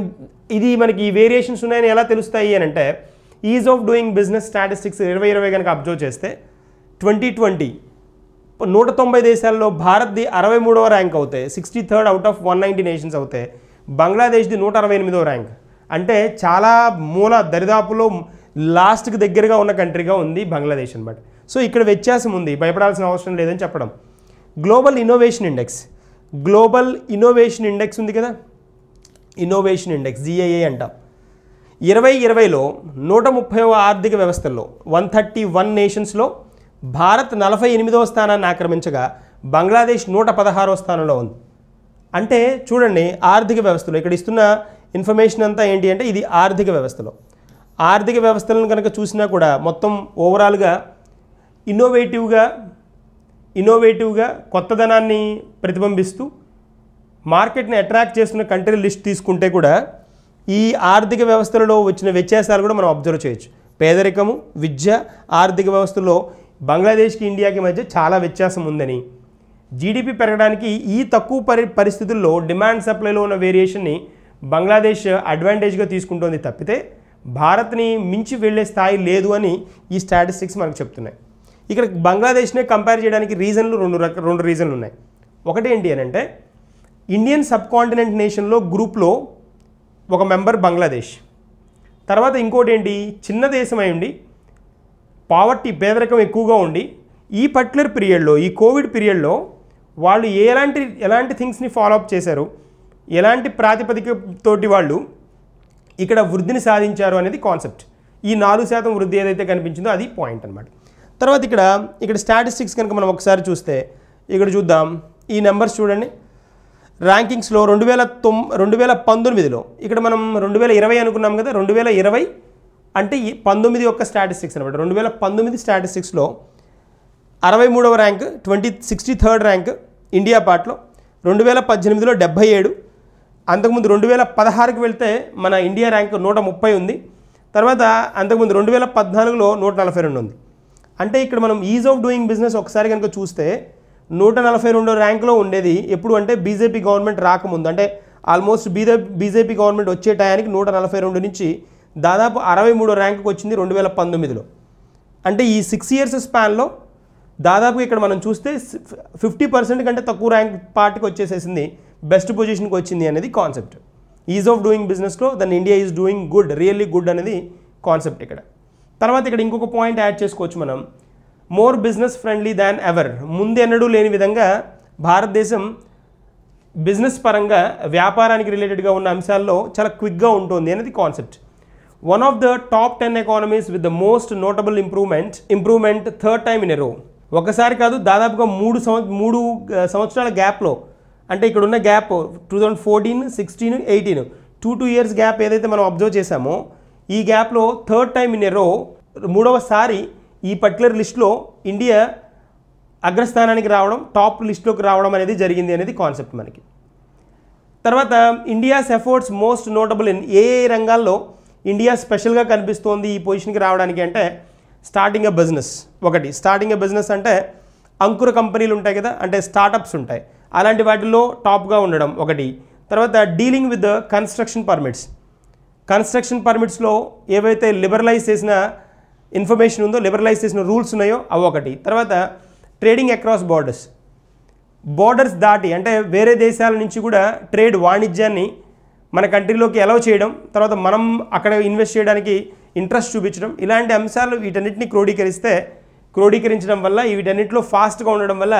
ఇది మనకి ఈ వేరియేషన్స్ ఉన్నాయని ఎలా తెలుస్తాయి అని అంటే ease of doing business statistics ఇరవై ఇరవై కనుక అబ్జర్వ్ చేస్తే ట్వంటీ ట్వంటీ నూట తొంభై దేశాల్లో భారత్ది అరవై మూడవ ర్యాంక్ అవుతాయి sixty third out of one ninety nations అవుతాయి బంగ్లాదేశ్ది నూట అరవై ఎనిమిదవ ర్యాంక్ అంటే చాలా మూల దరిదాపులో లాస్ట్కి దగ్గరగా ఉన్న కంట్రీగా ఉంది బంగ్లాదేశ్ అనమాట సో ఇక్కడ వ్యత్యాసం ఉంది భయపడాల్సిన అవసరం లేదని చెప్పడం global innovation index global innovation index ఉంది కదా ఇన్నోవేషన్ ఇండెక్స్ జిఐఏ అంటాం ఇరవై ఇరవైలో నూట ముప్పైవ ఆర్థిక వ్యవస్థల్లో వన్ థర్టీ వన్ నేషన్స్లో భారత్ నలభై ఎనిమిదవ స్థానాన్ని ఆక్రమించగా బంగ్లాదేశ్ నూట పదహారవ స్థానంలో ఉంది అంటే చూడండి ఆర్థిక వ్యవస్థలో ఇక్కడ ఇస్తున్న ఇన్ఫర్మేషన్ అంతా ఏంటి అంటే ఇది ఆర్థిక వ్యవస్థలో ఆర్థిక వ్యవస్థలను కనుక చూసినా కూడా మొత్తం ఓవరాల్గా ఇన్నోవేటివ్గా ఇన్నోవేటివ్గా కొత్తదనాన్ని ప్రతిబింబిస్తూ మార్కెట్ని అట్రాక్ట్ చేస్తున్న కంట్రీ లిస్ట్ తీసుకుంటే కూడా ఈ ఆర్థిక వ్యవస్థలలో వచ్చిన వ్యత్యాసాలు కూడా మనం అబ్జర్వ్ చేయొచ్చు పేదరికము విద్య ఆర్థిక వ్యవస్థలో బంగ్లాదేశ్కి ఇండియాకి మధ్య చాలా వ్యత్యాసం ఉందని జీడిపి పెరగడానికి ఈ తక్కువ పరి పరిస్థితుల్లో డిమాండ్ సప్లైలో ఉన్న వేరియేషన్ని బంగ్లాదేశ్ అడ్వాంటేజ్గా తీసుకుంటోంది తప్పితే భారత్ని మించి వెళ్ళే స్థాయి లేదు అని ఈ స్టాటిస్టిక్స్ మనకు చెప్తున్నాయి ఇక్కడ బంగ్లాదేశ్నే కంపేర్ చేయడానికి రీజన్లు రెండు రక రెండు రీజన్లు ఉన్నాయి ఒకటి ఏంటి అని అంటే ఇండియన్ సబ్ కాంటినెంట్ నేషన్లో గ్రూప్లో ఒక మెంబర్ బంగ్లాదేశ్ తర్వాత ఇంకోటి ఏంటి చిన్న దేశమై ఉండి పావర్టీ పేదరికం ఎక్కువగా ఉండి ఈ పర్టికులర్ పీరియడ్లో ఈ కోవిడ్ పీరియడ్లో వాళ్ళు ఎలాంటి ఎలాంటి థింగ్స్ని ఫాలో అప్ చేశారు ఎలాంటి ప్రాతిపదికతోటి వాళ్ళు ఇక్కడ వృద్ధిని సాధించారు అనేది కాన్సెప్ట్ ఈ నాలుగు శాతం వృద్ధి ఏదైతే కనిపించిందో అది పాయింట్ అనమాట తర్వాత ఇక్కడ ఇక్కడ స్టాటిస్టిక్స్ కనుక మనం ఒకసారి చూస్తే ఇక్కడ చూద్దాం ఈ నెంబర్స్ చూడండి ర్యాంకింగ్స్లో రెండు వేల తొమ్ రెండు వేల పంతొమ్మిదిలో ఇక్కడ మనం రెండు వేల ఇరవై అనుకున్నాం కదా రెండు వేల ఇరవై అంటే ఈ పంతొమ్మిది యొక్క స్టాటిస్టిక్స్ అనమాట రెండు వేల పంతొమ్మిది స్టాటిస్టిక్స్లో అరవై మూడవ rank twenty sixty third rank India పార్ట్లో రెండు వేల పద్దెనిమిదిలో డెబ్బై ఏడు అంతకుముందు రెండు వేల పదహారుకి వెళ్తే మన ఇండియా ర్యాంక్ నూట ముప్పై ఉంది తర్వాత అంతకుముందు రెండు వేల పద్నాలుగులో నూట నలభై రెండు ఉంది అంటే ఇక్కడ మనం ఈజ్ ఆఫ్ డూయింగ్ బిజినెస్ ఒకసారి కనుక చూస్తే నూట నలభై రెండో ర్యాంక్లో ఉండేది ఎప్పుడు అంటే బీజేపీ గవర్నమెంట్ రాకముందు అంటే ఆల్మోస్ట్ బీజే బీజేపీ గవర్నమెంట్ వచ్చే టయానికి నూట నలభై రెండు నుంచి దాదాపు అరవై మూడో ర్యాంకుకి వచ్చింది రెండు వేల పంతొమ్మిదిలో అంటే ఈ సిక్స్ ఇయర్స్ స్పాన్లో దాదాపు ఇక్కడ మనం చూస్తే ఫిఫ్టీ పర్సెంట్ కంటే తక్కువ ర్యాంక్ పార్టీకి వచ్చేసేసింది బెస్ట్ పొజిషన్కి వచ్చింది అనేది కాన్సెప్ట్ ఈజ్ ఆఫ్ డూయింగ్ బిజినెస్లో then India is doing good really good అనేది కాన్సెప్ట్ ఇక్కడ తర్వాత ఇక్కడ ఇంకొక పాయింట్ యాడ్ చేసుకోవచ్చు మనం more business friendly than ever ముందెన్నడూ లేని విధంగా భారతదేశం బిజినెస్ పరంగా వ్యాపారానికి రిలేటెడ్గా ఉన్న అంశాల్లో చాలా క్విక్గా ఉంటుంది అనేది concept one of the top ten economies with the most notable improvement improvement third time in row ఒకసారి కాదు దాదాపుగా మూడు సంవ మూడు సంవత్సరాల గ్యాప్లో అంటే ఇక్కడ ఉన్న gap two thousand fourteen sixteen eighteen two two years gap ఏదైతే మనం అబ్జర్వ్ చేశామో ఈ గ్యాప్లో థర్డ్ టైమ్ ఇన్ ఎరో మూడవసారి ఈ పర్టికులర్ లిస్ట్లో ఇండియా అగ్రస్థానానికి రావడం టాప్ లిస్ట్లోకి రావడం అనేది జరిగింది అనేది కాన్సెప్ట్ మనకి తర్వాత India's efforts most notable in ఏ రంగాల్లో ఇండియా స్పెషల్గా కనిపిస్తోంది ఈ పొజిషన్కి రావడానికి అంటే స్టార్టింగ్ ఎ బిజినెస్ ఒకటి స్టార్టింగ్ ఎ బిజినెస్ అంటే అంకుర కంపెనీలు ఉంటాయి కదా అంటే స్టార్టప్స్ ఉంటాయి అలాంటి వాటిల్లో టాప్గా ఉండడం ఒకటి తర్వాత dealing with construction permits construction పర్మిట్స్లో ఏవైతే లిబరలైజ్ చేసిన ఇన్ఫర్మేషన్ ఉందో లిబరలైజ్ చేసిన రూల్స్ ఉన్నాయో అవి ఒకటి తర్వాత ట్రేడింగ్ అక్రాస్ బార్డర్స్ బార్డర్స్ దాటి అంటే వేరే దేశాల నుంచి కూడా ట్రేడ్ వాణిజ్యాన్ని మన కంట్రీలోకి ఎలా చేయడం తర్వాత మనం అక్కడ ఇన్వెస్ట్ చేయడానికి ఇంట్రెస్ట్ చూపించడం ఇలాంటి అంశాలు వీటన్నిటిని క్రోడీకరిస్తే క్రోడీకరించడం వల్ల వీటన్నిటిలో ఫాస్ట్గా ఉండడం వల్ల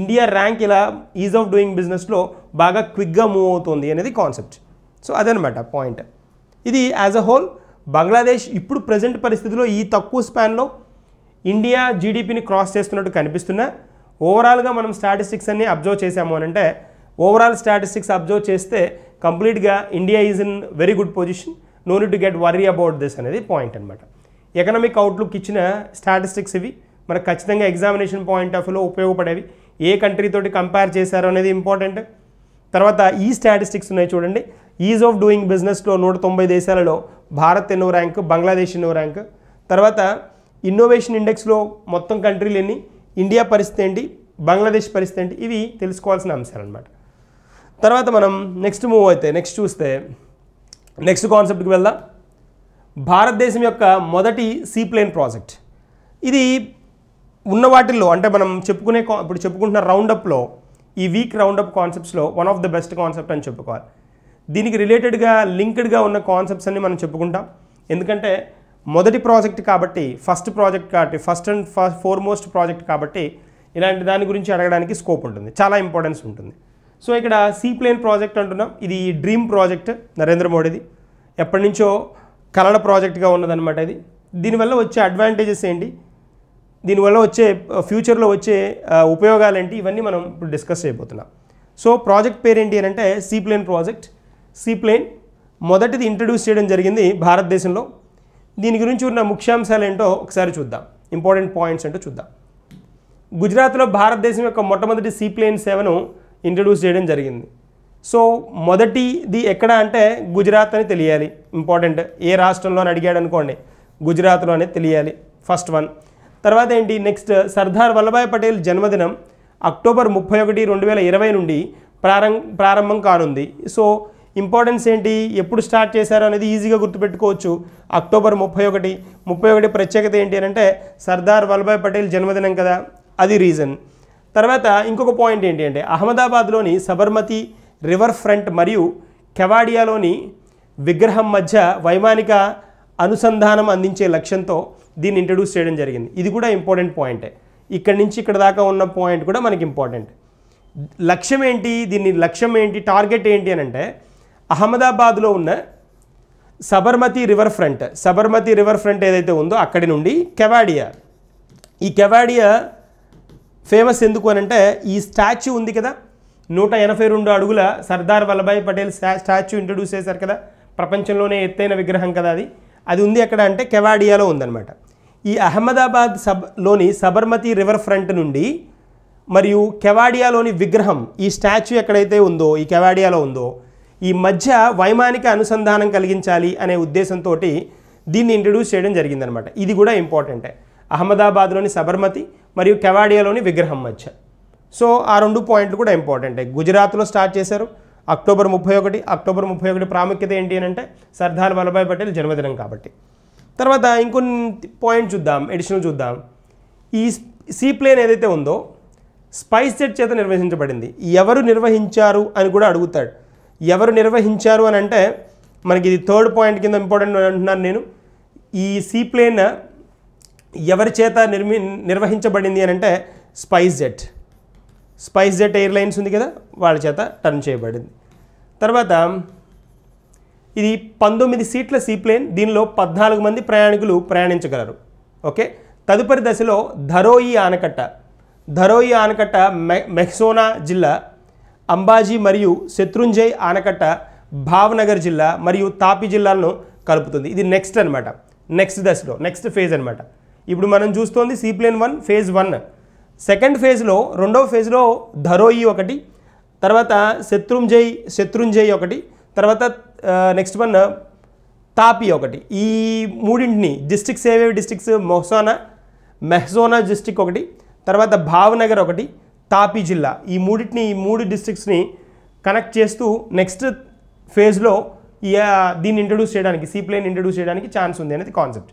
ఇండియా ర్యాంక్ ఇలా ఈజ్ ఆఫ్ డూయింగ్ బిజినెస్లో బాగా క్విక్గా మూవ్ అవుతుంది అనేది కాన్సెప్ట్ సో అదనమాట పాయింట్ ఇది యాజ్ అ హోల్ బంగ్లాదేశ్ ఇప్పుడు ప్రజెంట్ పరిస్థితిలో ఈ తక్కువ స్పాన్లో ఇండియా జీడిపిని క్రాస్ చేస్తున్నట్టు కనిపిస్తున్నా ఓవరాల్గా మనం స్టాటిస్టిక్స్ అన్ని అబ్జర్వ్ చేసాము అనంటే ఓవరాల్ స్టాటిస్టిక్స్ అబ్జర్వ్ చేస్తే కంప్లీట్గా India is in very good position no need to get worry about this అనేది పాయింట్ అనమాట ఎకనామిక్ అవుట్లుక్ ఇచ్చిన స్టాటిస్టిక్స్ ఇవి మనకు ఖచ్చితంగా ఎగ్జామినేషన్ పాయింట్ ఆఫ్ వ్యూలో ఉపయోగపడేవి ఏ కంట్రీ తోటి కంపేర్ చేశారు అనేది ఇంపార్టెంట్ తర్వాత ఈ స్టాటిస్టిక్స్ ఉన్నాయి చూడండి ఈజ్ ఆఫ్ డూయింగ్ బిజినెస్లో నూట తొంభై దేశాలలో భారత్ ఎన్నో ర్యాంక్ బంగ్లాదేశ్ ఎన్నో ర్యాంక్ తర్వాత ఇన్నోవేషన్ ఇండెక్స్లో మొత్తం కంట్రీలు ఎన్ని ఇండియా పరిస్థితి ఏంటి బంగ్లాదేశ్ పరిస్థితి ఏంటి ఇవి తెలుసుకోవాల్సిన అంశాలన్నమాట తర్వాత మనం నెక్స్ట్ మూవ్ అయితే నెక్స్ట్ చూస్తే నెక్స్ట్ కాన్సెప్ట్కి వెళ్దాం భారతదేశం యొక్క మొదటి ప్లేన్ ప్రాజెక్ట్ ఇది ఉన్న వాటిల్లో అంటే మనం చెప్పుకునే ఇప్పుడు చెప్పుకుంటున్న రౌండప్లో ఈ వీక్ రౌండప్ కాన్సెప్ట్స్లో one of the best concept అని చెప్పుకోవాలి దీనికి రిలేటెడ్గా లింక్డ్గా ఉన్న కాన్సెప్ట్స్ అన్ని మనం చెప్పుకుంటాం ఎందుకంటే మొదటి ప్రాజెక్ట్ కాబట్టి ఫస్ట్ ప్రాజెక్ట్ కాబట్టి first and first foremost project కాబట్టి ఇలాంటి దాని గురించి అడగడానికి స్కోప్ ఉంటుంది చాలా ఇంపార్టెన్స్ ఉంటుంది సో ఇక్కడ సీ ప్లేన్ ప్రాజెక్ట్ అంటున్నాం ఇది డ్రీమ్ ప్రాజెక్ట్ నరేంద్ర మోడీది ఎప్పటి నుంచో కలడ ప్రాజెక్ట్గా ఉన్నదనమాట ఇది దీనివల్ల వచ్చే అడ్వాంటేజెస్ ఏంటి దీనివల్ల వచ్చే ఫ్యూచర్లో వచ్చే ఉపయోగాలు ఏంటి ఇవన్నీ మనం ఇప్పుడు డిస్కస్ చేయబోతున్నాం సో ప్రాజెక్ట్ ఏంటి అని అంటే సీప్లేన్ ప్రాజెక్ట్ సీప్లేన్ మొదటిది ఇంట్రడ్యూస్ చేయడం జరిగింది భారతదేశంలో దీని గురించి ఉన్న ముఖ్యాంశాలు ఏంటో ఒకసారి చూద్దాం ఇంపార్టెంట్ పాయింట్స్ ఏంటో చూద్దాం గుజరాత్లో భారతదేశం యొక్క మొట్టమొదటి ప్లేన్ సేవను ఇంట్రడ్యూస్ చేయడం జరిగింది సో మొదటిది ఎక్కడ అంటే గుజరాత్ అని తెలియాలి ఇంపార్టెంట్ ఏ రాష్ట్రంలో అని అడిగాడు అనుకోండి గుజరాత్లో అనేది తెలియాలి ఫస్ట్ వన్ తర్వాత ఏంటి నెక్స్ట్ సర్దార్ వల్లభాయ్ పటేల్ జన్మదినం అక్టోబర్ ముప్పై ఒకటి రెండు వేల ఇరవై నుండి ప్రారం ప్రారంభం కానుంది సో ఇంపార్టెన్స్ ఏంటి ఎప్పుడు స్టార్ట్ చేశారు అనేది ఈజీగా గుర్తుపెట్టుకోవచ్చు అక్టోబర్ ముప్పై ఒకటి ముప్పై ఒకటి ప్రత్యేకత ఏంటి అంటే సర్దార్ వల్లభాయ్ పటేల్ జన్మదినం కదా అది రీజన్ తర్వాత ఇంకొక పాయింట్ ఏంటి అంటే అహ్మదాబాద్లోని సబర్మతి రివర్ ఫ్రంట్ మరియు కెవాడియాలోని విగ్రహం మధ్య వైమానిక అనుసంధానం అందించే లక్ష్యంతో దీన్ని ఇంట్రడ్యూస్ చేయడం జరిగింది ఇది కూడా ఇంపార్టెంట్ పాయింటే ఇక్కడి నుంచి ఇక్కడ దాకా ఉన్న పాయింట్ కూడా మనకి ఇంపార్టెంట్ లక్ష్యం ఏంటి దీన్ని లక్ష్యం ఏంటి టార్గెట్ ఏంటి అని అంటే అహ్మదాబాద్లో ఉన్న Sabarmati river front Sabarmati river front ఏదైతే ఉందో అక్కడి నుండి కెవాడియా ఈ కెవాడియా ఫేమస్ ఎందుకు అని అంటే ఈ స్టాచ్యూ ఉంది కదా నూట ఎనభై రెండు అడుగుల సర్దార్ వల్లభాయ్ పటేల్ స్టాచ్యూ ఇంట్రడ్యూస్ చేశారు కదా ప్రపంచంలోనే ఎత్తైన విగ్రహం కదా అది అది ఉంది ఎక్కడ అంటే కెవాడియాలో ఉందన్నమాట ఈ అహ్మదాబాద్ సబ్ లోని సబర్మతి రివర్ ఫ్రంట్ నుండి మరియు కెవాడియాలోని విగ్రహం ఈ స్టాచ్యూ ఎక్కడైతే ఉందో ఈ కెవాడియాలో ఉందో ఈ మధ్య వైమానిక అనుసంధానం కలిగించాలి అనే ఉద్దేశంతో దీన్ని ఇంట్రడ్యూస్ చేయడం జరిగిందనమాట ఇది కూడా ఇంపార్టెంటే అహ్మదాబాద్లోని సబర్మతి మరియు కెవాడియాలోని విగ్రహం మధ్య సో ఆ రెండు పాయింట్లు కూడా ఇంపార్టెంట్ గుజరాత్లో స్టార్ట్ చేశారు అక్టోబర్ ముప్పై ఒకటి అక్టోబర్ ముప్పై ఒకటి ప్రాముఖ్యత ఏంటి అని అంటే సర్దార్ వల్లభాయ్ పటేల్ జన్మదినం కాబట్టి తర్వాత ఇంకొన్ని పాయింట్ చూద్దాం ఎడిషనల్ చూద్దాం ఈ సీ ప్లేన్ ఏదైతే ఉందో స్పైస్ జెట్ చేత నిర్వహించబడింది ఎవరు నిర్వహించారు అని కూడా అడుగుతాడు ఎవరు నిర్వహించారు అని అంటే మనకి ఇది థర్డ్ పాయింట్ కింద ఇంపార్టెంట్ అంటున్నాను నేను ఈ సీ ప్లేన్ ఎవరి చేత నిర్మి నిర్వహించబడింది అని అంటే SpiceJet SpiceJet airlines ఉంది కదా వాళ్ళ చేత టర్న్ చేయబడింది తర్వాత ఇది పంతొమ్మిది సీట్ల సీప్లేన్ దీనిలో పద్నాలుగు మంది ప్రయాణికులు ప్రయాణించగలరు ఓకే తదుపరి దశలో ధరోయి ఆనకట్ట ధరోయి ఆనకట్ట మె మెహ్సోనా జిల్లా అంబాజీ మరియు శత్రుంజయ్ ఆనకట్ట భావనగర్ జిల్లా మరియు తాపి జిల్లాలను కలుపుతుంది ఇది నెక్స్ట్ అనమాట నెక్స్ట్ దశలో నెక్స్ట్ ఫేజ్ అనమాట ఇప్పుడు మనం చూస్తోంది seaplane one phase one second ఫేజ్లో రెండవ ఫేజ్లో ధరోయి ఒకటి తర్వాత శత్రుంజయ్ శత్రుంజయ్ ఒకటి తర్వాత నెక్స్ట్ వన్ తాపి ఒకటి ఈ మూడింటిని డిస్టిక్స్ ఏవేవి డిస్టిక్స్ మొహసోనా మెహసోనా డిస్టిక్ ఒకటి తర్వాత భావనగర్ ఒకటి తాపీ జిల్లా ఈ మూడింటిని ఈ మూడు డిస్టిక్స్ని కనెక్ట్ చేస్తూ నెక్స్ట్ ఫేజ్లో దీన్ని ఇంట్రడ్యూస్ చేయడానికి సీప్లేన్ ఇంట్రడ్యూస్ చేయడానికి ఛాన్స్ ఉంది అనేది కాన్సెప్ట్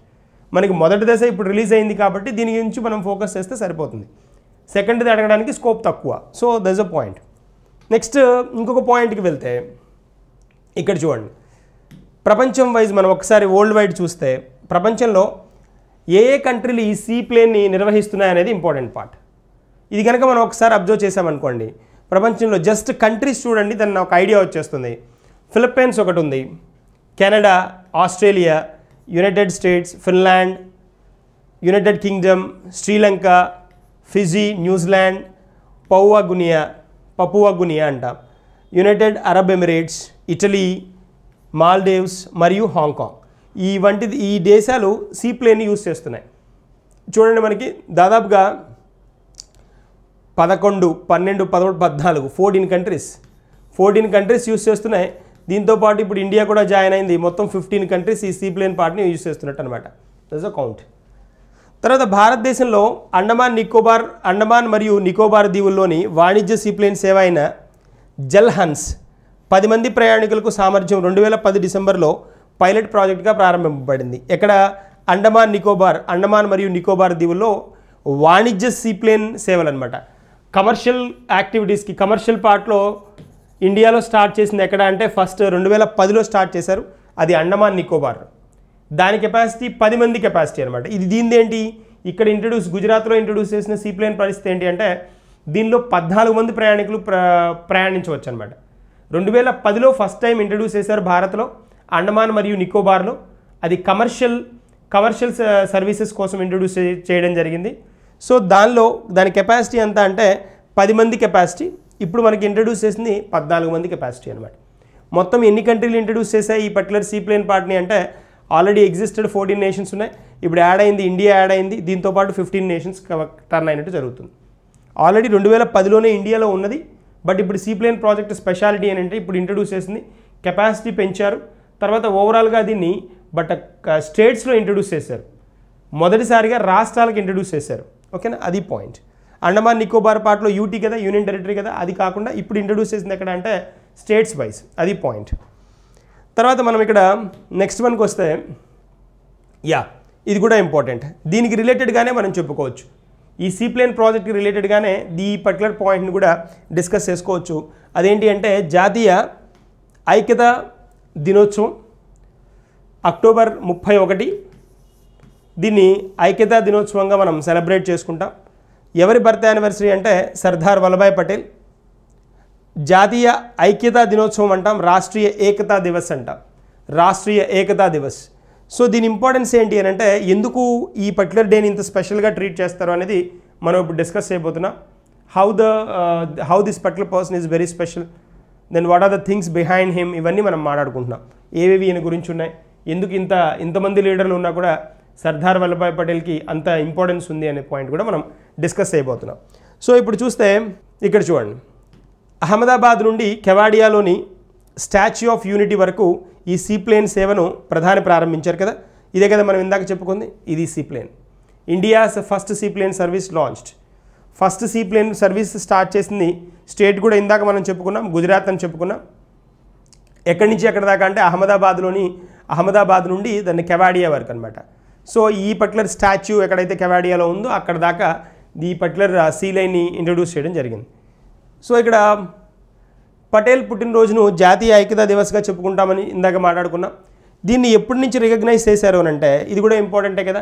మనకి మొదటి దశ ఇప్పుడు రిలీజ్ అయింది కాబట్టి దీని గురించి మనం ఫోకస్ చేస్తే సరిపోతుంది సెకండ్ది అడగడానికి స్కోప్ తక్కువ so this is a point next ఇంకొక పాయింట్కి వెళ్తే ఇక్కడ చూడండి ప్రపంచం వైజ్ మనం ఒకసారి వరల్డ్ వైడ్ చూస్తే ప్రపంచంలో ఏ ఏ కంట్రీలు ఈ సీ ప్లేన్ని నిర్వహిస్తున్నాయనేది ఇంపార్టెంట్ పార్ట్ ఇది కనుక మనం ఒకసారి అబ్జర్వ్ చేసామనుకోండి ప్రపంచంలో జస్ట్ కంట్రీస్ చూడండి దాన్ని ఒక ఐడియా వచ్చేస్తుంది ఫిలిప్పైన్స్ ఒకటి ఉంది Canada Australia United States Finland United Kingdom Sri Lanka Fiji New Zealand Papua Guinea Papua Guinea అంటాం United Arab Emirates Italy Maldives మరియు హాంకాంగ్ ఈ వంటిది ఈ దేశాలు సీప్లేన్ని యూజ్ చేస్తున్నాయి చూడండి మనకి దాదాపుగా పదకొండు పన్నెండు పదమూడు పద్నాలుగు fourteen countries fourteen countries use చేస్తున్నాయి దీంతోపాటు ఇప్పుడు ఇండియా కూడా జాయిన్ అయింది మొత్తం ఫిఫ్టీన్ కంట్రీస్ ఈ సీప్లేన్ పార్ట్ని యూజ్ చేస్తున్నట్టు అనమాట దస్ అ కౌంట్ తర్వాత భారతదేశంలో అండమాన్ నికోబార్ అండమాన్ మరియు నికోబార్ దీవుల్లోని వాణిజ్య సీప్లేన్ సేవ అయిన జల్హన్స్ పది మంది ప్రయాణికులకు సామర్థ్యం రెండు వేల పది డిసెంబర్లో పైలట్ ప్రాజెక్టుగా ప్రారంభింపబడింది ఎక్కడ అండమాన్ నికోబార్ అండమాన్ మరియు నికోబార్ దీవుల్లో వాణిజ్య సీప్లేన్ సేవలు అనమాట కమర్షియల్ యాక్టివిటీస్కి కమర్షియల్ పార్ట్లో ఇండియాలో స్టార్ట్ చేసింది ఎక్కడ అంటే ఫస్ట్ రెండు వేల పదిలో స్టార్ట్ చేశారు అది అండమాన్ నికోబార్ దాని కెపాసిటీ పది మంది కెపాసిటీ అనమాట ఇది దీని ఏంటి ఇక్కడ ఇంట్రడ్యూస్ గుజరాత్లో ఇంట్రడ్యూస్ చేసిన సీప్లేన్ పరిస్థితి ఏంటి అంటే దీనిలో పద్నాలుగు మంది ప్రయాణికులు ప్ర ప్రయాణించవచ్చు అనమాట రెండు వేల పదిలో ఫస్ట్ టైం ఇంట్రడ్యూస్ చేశారు భారత్లో అండమాన్ మరియు నికోబార్లో అది కమర్షియల్ కమర్షియల్ సర్వీసెస్ కోసం ఇంట్రడ్యూస్ చేయడం జరిగింది సో దానిలో దాని కెపాసిటీ ఎంత అంటే పది మంది కెపాసిటీ ఇప్పుడు మనకి ఇంట్రడ్యూస్ చేసింది పద్నాలుగు మంది కెపాసిటీ అనమాట మొత్తం ఎన్ని కంట్రీలు ఇంట్రడ్యూస్ చేశాయి ఈ పర్టికులర్ సీ ప్లేన్ పార్ట్ని అంటే ఆల్రెడీ ఎగ్జిస్టెడ్ ఫోర్టీన్ నేషన్స్ ఉన్నాయి ఇప్పుడు యాడ్ అయింది ఇండియా యాడ్ అయింది దీంతోపాటు ఫిఫ్టీన్ నేషన్స్ టర్న్ అయినట్టు జరుగుతుంది ఆల్రెడీ రెండు వేల పదిలోనే ఇండియాలో ఉన్నది బట్ ఇప్పుడు సీ ప్లేన్ ప్రాజెక్ట్ స్పెషాలిటీ అంటే ఇప్పుడు ఇంట్రడ్యూస్ చేసింది కెపాసిటీ పెంచారు తర్వాత ఓవరాల్గా దీన్ని బట్ స్టేట్స్లో ఇంట్రడ్యూస్ చేశారు మొదటిసారిగా రాష్ట్రాలకు ఇంట్రడ్యూస్ చేశారు ఓకేనా అది పాయింట్ అండమాన్ నికోబార్ పార్ట్లో యూటీ కదా యూనియన్ టెరిటరీ కదా అది కాకుండా ఇప్పుడు ఇంట్రడ్యూస్ చేసింది ఎక్కడ అంటే స్టేట్స్ వైజ్ అది పాయింట్ తర్వాత మనం ఇక్కడ నెక్స్ట్ వన్కి వస్తే యా ఇది కూడా ఇంపార్టెంట్ దీనికి రిలేటెడ్గానే మనం చెప్పుకోవచ్చు ఈ సీప్లేన్ ప్రాజెక్ట్కి రిలేటెడ్గానే ఈ పర్టికులర్ పాయింట్ని కూడా డిస్కస్ చేసుకోవచ్చు అదేంటి అంటే జాతీయ ఐక్యత దినోత్సవం అక్టోబర్ ముప్పై ఒకటి దీన్ని ఐక్యతా దినోత్సవంగా మనం సెలబ్రేట్ చేసుకుంటాం ఎవరి బర్త్ యానివర్సరీ అంటే సర్దార్ వల్లభాయ్ పటేల్ జాతీయ ఐక్యతా దినోత్సవం అంటాం రాష్ట్రీయ ఏకతా దివస్ అంటాం రాష్ట్రీయ ఏకతా దివస్ సో దీని ఇంపార్టెన్స్ ఏంటి అని అంటే ఎందుకు ఈ పర్టికులర్ డేని ఇంత స్పెషల్గా ట్రీట్ చేస్తారు అనేది మనం ఇప్పుడు డిస్కస్ చేయబోతున్నాం how the how this particular person is very special then what are the things behind him ఇవన్నీ మనం మాట్లాడుకుంటున్నాం ఏవేవి ఈయన గురించి ఉన్నాయి ఎందుకు ఇంత ఇంతమంది లీడర్లు ఉన్నా కూడా సర్దార్ వల్లభాయ్ పటేల్కి అంత ఇంపార్టెన్స్ ఉంది అనే పాయింట్ కూడా మనం డిస్కస్ చేయబోతున్నాం సో ఇప్పుడు చూస్తే ఇక్కడ చూడండి అహ్మదాబాద్ నుండి కెవాడియాలోని స్టాచ్యూ ఆఫ్ యూనిటీ వరకు ఈ సీప్లేన్ సేవను ప్రధాని ప్రారంభించారు కదా ఇదే కదా మనం ఇందాక చెప్పుకుంది ఇది seaplane India's first seaplane service launched first seaplane service start చేసింది స్టేట్ కూడా ఇందాక మనం చెప్పుకున్నాం గుజరాత్ అని చెప్పుకున్నాం ఎక్కడి నుంచి ఎక్కడి దాకా అంటే అహ్మదాబాద్లోని అహ్మదాబాద్ నుండి దాన్ని కెవాడియా వరకు అనమాట సో ఈ పర్టికులర్ స్టాచ్యూ ఎక్కడైతే కెవాడియాలో ఉందో అక్కడ దాకా ఈ పర్టికులర్ సీ లైన్ని ఇంట్రడ్యూస్ చేయడం జరిగింది సో ఇక్కడ పటేల్ పుట్టినరోజును జాతీయ ఐక్యతా దివస్గా చెప్పుకుంటామని ఇందాక మాట్లాడుకున్నాం దీన్ని ఎప్పటి నుంచి రికగ్నైజ్ చేశారు అని అంటే ఇది కూడా ఇంపార్టెంటే కదా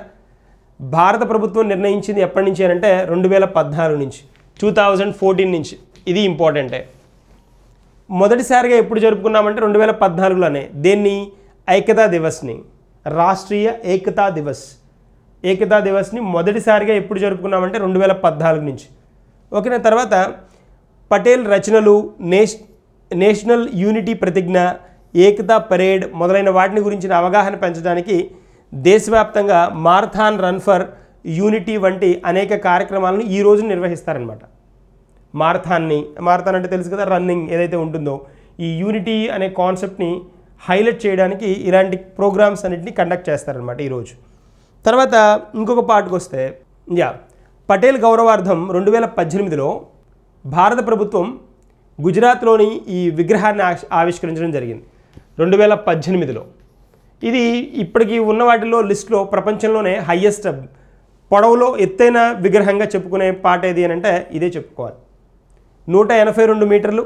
భారత ప్రభుత్వం నిర్ణయించింది ఎప్పటి నుంచి అని అంటే రెండు వేల పద్నాలుగు నుంచి టూ థౌజండ్ ఫోర్టీన్ నుంచి ఇది ఇంపార్టెంటే మొదటిసారిగా ఎప్పుడు జరుపుకున్నామంటే రెండు వేల పద్నాలుగులోనే దేన్ని ఐక్యతా దివస్ని రాష్ట్రీయ ఏకతా దివస్ ఏకతా దివస్ని మొదటిసారిగా ఎప్పుడు జరుపుకున్నామంటే రెండు వేల పద్నాలుగు నుంచి ఓకేనా తర్వాత పటేల్ రచనలు నేష్ నేషనల్ యూనిటీ ప్రతిజ్ఞ ఏకతా పరేడ్ మొదలైన వాటిని గురించిన అవగాహన పెంచడానికి దేశవ్యాప్తంగా మార్థాన్ రన్ ఫర్ యూనిటీ వంటి అనేక కార్యక్రమాలను ఈ నిర్వహిస్తారనమాట మార్థాన్ని మార్థాన్ అంటే తెలుసు కదా రన్నింగ్ ఏదైతే ఉంటుందో ఈ యూనిటీ అనే కాన్సెప్ట్ని హైలైట్ చేయడానికి ఇలాంటి ప్రోగ్రామ్స్ అన్నింటినీ కండక్ట్ చేస్తారనమాట ఈరోజు తర్వాత ఇంకొక పాటకు వస్తే యా పటేల్ గౌరవార్థం రెండు వేల పద్దెనిమిదిలో భారత ప్రభుత్వం గుజరాత్లోని ఈ విగ్రహాన్ని ఆవిష్కరించడం జరిగింది రెండు వేల పద్దెనిమిదిలో ఇది ఇప్పటికీ ఉన్న వాటిలో లిస్టులో ప్రపంచంలోనే హయ్యెస్ట్ పొడవులో ఎత్తైన విగ్రహంగా చెప్పుకునే పాట ఏది అని అంటే ఇదే చెప్పుకోవాలి నూట ఎనభై రెండు మీటర్లు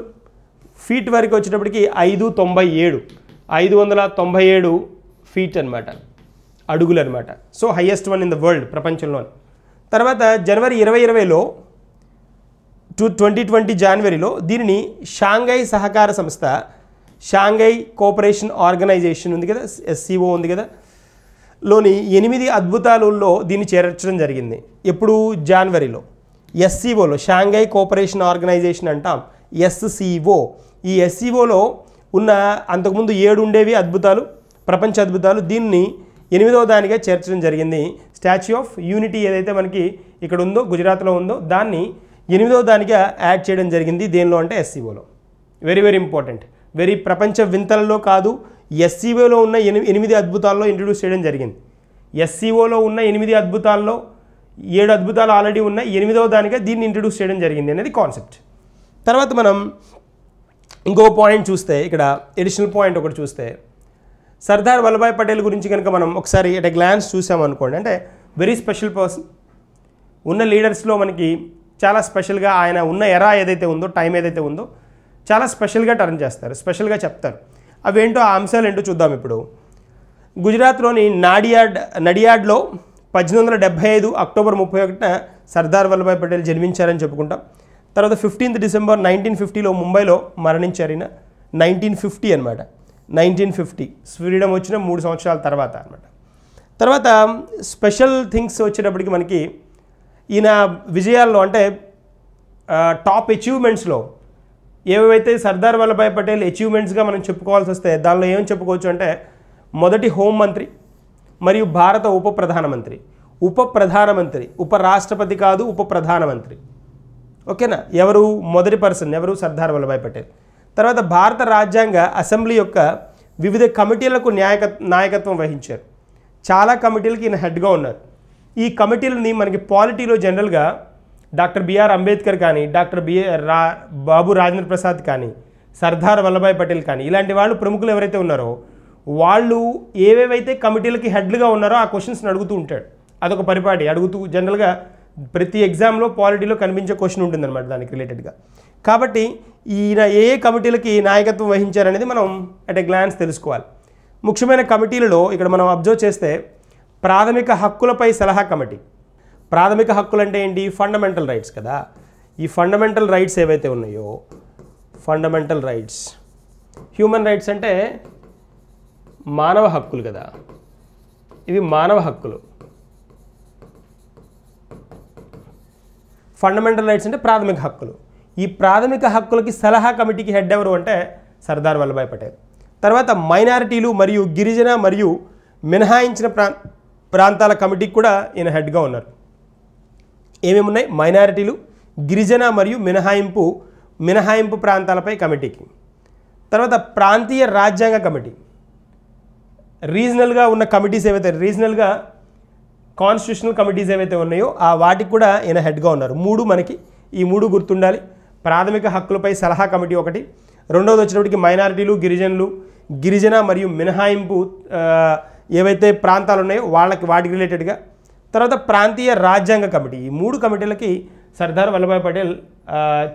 ఫీట్ వరకు వచ్చేటప్పటికి ఐదు తొంభై ఏడు ఐదు వందల తొంభై ఏడు ఫీట్ అనమాట అడుగులు అనమాట so highest one in the world ప్రపంచంలో తర్వాత జనవరి ఇరవై ఇరవైలో టూ ట్వంటీ ట్వంటీ జనవరిలో దీనిని షాంఘై సహకార సంస్థ షాంఘై కోఆపరేషన్ ఆర్గనైజేషన్ ఉంది కదా ఎస్సీఓ ఉంది కదా లోని ఎనిమిది అద్భుతాలలో దీన్ని చేర్చడం జరిగింది ఎప్పుడు జనవరిలో ఎస్సీఓలో షాంఘై కోఆపరేషన్ ఆర్గనైజేషన్ అంటాం ఎస్సీఓ ఈ ఎస్సీఓలో ఉన్న అంతకుముందు ఏడు ఉండేవి అద్భుతాలు ప్రపంచ అద్భుతాలు దీన్ని ఎనిమిదవ దానిగా చేర్చడం జరిగింది స్టాచ్యూ ఆఫ్ యూనిటీ ఏదైతే మనకి ఇక్కడ ఉందో గుజరాత్లో ఉందో దాన్ని ఎనిమిదవ దానిగా యాడ్ చేయడం జరిగింది దేనిలో అంటే ఎస్సీఓలో వెరీ వెరీ ఇంపార్టెంట్ వెరీ ప్రపంచ వింతలలో కాదు ఎస్సీఓలో ఉన్న ఎనిమిది అద్భుతాల్లో ఇంట్రడ్యూస్ చేయడం జరిగింది ఎస్సీఓలో ఉన్న ఎనిమిది అద్భుతాల్లో ఏడు అద్భుతాలు ఆల్రెడీ ఉన్నాయి ఎనిమిదవ దానిగా దీన్ని ఇంట్రడ్యూస్ చేయడం జరిగింది అనేది కాన్సెప్ట్ తర్వాత మనం ఇంకో పాయింట్ చూస్తే ఇక్కడ ఎడిషనల్ పాయింట్ ఒకటి చూస్తే సర్దార్ వల్లభాయ్ పటేల్ గురించి కనుక మనం ఒకసారి అట్ గ్లాన్స్ చూసామనుకోండి అంటే వెరీ స్పెషల్ పర్సన్ ఉన్న లీడర్స్లో మనకి చాలా స్పెషల్గా ఆయన ఉన్న ఎరా ఏదైతే ఉందో టైం ఏదైతే ఉందో చాలా స్పెషల్గా టర్న్ చేస్తారు స్పెషల్గా చెప్తారు అవేంటో ఆ అంశాలు ఏంటో చూద్దాం ఇప్పుడు గుజరాత్లోని నాడియాడ్ నడియాడ్లో పద్దెనిమిది వందల డెబ్బై ఐదు అక్టోబర్ ముప్పై ఒకటిన సర్దార్ వల్లభాయ్ పటేల్ జన్మించారని చెప్పుకుంటాం తర్వాత ఫిఫ్టీన్త్ డిసెంబర్ నైన్టీన్ ఫిఫ్టీలో ముంబైలో మరణించారు నైన్టీన్ ఫిఫ్టీ అనమాట నైన్టీన్ ఫిఫ్టీ ఫ్రీడమ్ వచ్చిన మూడు సంవత్సరాల తర్వాత అనమాట తర్వాత స్పెషల్ థింగ్స్ వచ్చేటప్పటికి మనకి ఈయన విజయాల్లో అంటే టాప్ అచీవ్మెంట్స్లో ఏవైతే సర్దార్ వల్లభాయ్ పటేల్ అచీవ్మెంట్స్గా మనం చెప్పుకోవాల్సి వస్తే దానిలో ఏం చెప్పుకోవచ్చు అంటే మొదటి హోంమంత్రి మరియు భారత ఉప ప్రధానమంత్రి ఉప ప్రధానమంత్రి ఉపరాష్ట్రపతి కాదు ఉప ప్రధానమంత్రి ఓకేనా ఎవరు మొదటి పర్సన్ ఎవరు సర్దార్ వల్లభాయ్ పటేల్ తర్వాత భారత రాజ్యాంగ అసెంబ్లీ యొక్క వివిధ కమిటీలకు న్యాయక నాయకత్వం వహించారు చాలా కమిటీలకి ఈయన హెడ్గా ఉన్నారు ఈ కమిటీలని మనకి పాలిటీలో జనరల్గా డాక్టర్ బిఆర్ అంబేద్కర్ కానీ డాక్టర్ బి రా బాబు రాజేంద్ర ప్రసాద్ కానీ సర్దార్ వల్లభాయ్ పటేల్ కానీ ఇలాంటి వాళ్ళు ప్రముఖులు ఎవరైతే ఉన్నారో వాళ్ళు ఏవేవైతే కమిటీలకి హెడ్లుగా ఉన్నారో ఆ క్వశ్చన్స్ని అడుగుతూ ఉంటాడు అదొక పరిపాటి అడుగుతూ జనరల్గా ప్రతి ఎగ్జామ్లో పాలిటీలో కనిపించే క్వశ్చన్ ఉంటుందన్నమాట దానికి రిలేటెడ్గా కాబట్టి ఈయన ఏ కమిటీలకి నాయకత్వం వహించారనేది మనం అట్ ఎ గ్లాన్స్ తెలుసుకోవాలి ముఖ్యమైన కమిటీలలో ఇక్కడ మనం అబ్జర్వ్ చేస్తే ప్రాథమిక హక్కులపై సలహా కమిటీ ప్రాథమిక హక్కులు అంటే ఏంటి ఫండమెంటల్ రైట్స్ కదా ఈ ఫండమెంటల్ రైట్స్ ఏవైతే ఉన్నాయో ఫండమెంటల్ రైట్స్ హ్యూమన్ రైట్స్ అంటే మానవ హక్కులు కదా ఇవి మానవ హక్కులు ఫండమెంటల్ రైట్స్ అంటే ప్రాథమిక హక్కులు ఈ ప్రాథమిక హక్కులకి సలహా కమిటీకి హెడ్ ఎవరు అంటే సర్దార్ వల్లభాయ్ పటేల్ తర్వాత మైనారిటీలు మరియు గిరిజన మరియు మినహాయించిన ప్రా ప్రాంతాల కమిటీకి కూడా ఈయన హెడ్గా ఉన్నారు ఏమేమి ఉన్నాయి మైనారిటీలు గిరిజన మరియు మినహాయింపు మినహాయింపు ప్రాంతాలపై కమిటీకి తర్వాత ప్రాంతీయ రాజ్యాంగ కమిటీ రీజనల్గా ఉన్న కమిటీస్ ఏవైతే రీజనల్గా కాన్స్టిట్యూషనల్ కమిటీస్ ఏవైతే ఉన్నాయో ఆ వాటికి కూడా ఈయన హెడ్గా ఉన్నారు మూడు మనకి ఈ మూడు గుర్తుండాలి ప్రాథమిక హక్కులపై సలహా కమిటీ ఒకటి రెండవది వచ్చినప్పటికి మైనారిటీలు గిరిజనులు గిరిజన మరియు మినహాయింపు ఏవైతే ప్రాంతాలు ఉన్నాయో వాళ్ళకి వాటికి రిలేటెడ్గా తర్వాత ప్రాంతీయ రాజ్యాంగ కమిటీ ఈ మూడు కమిటీలకి సర్దార్ వల్లభాయ్ పటేల్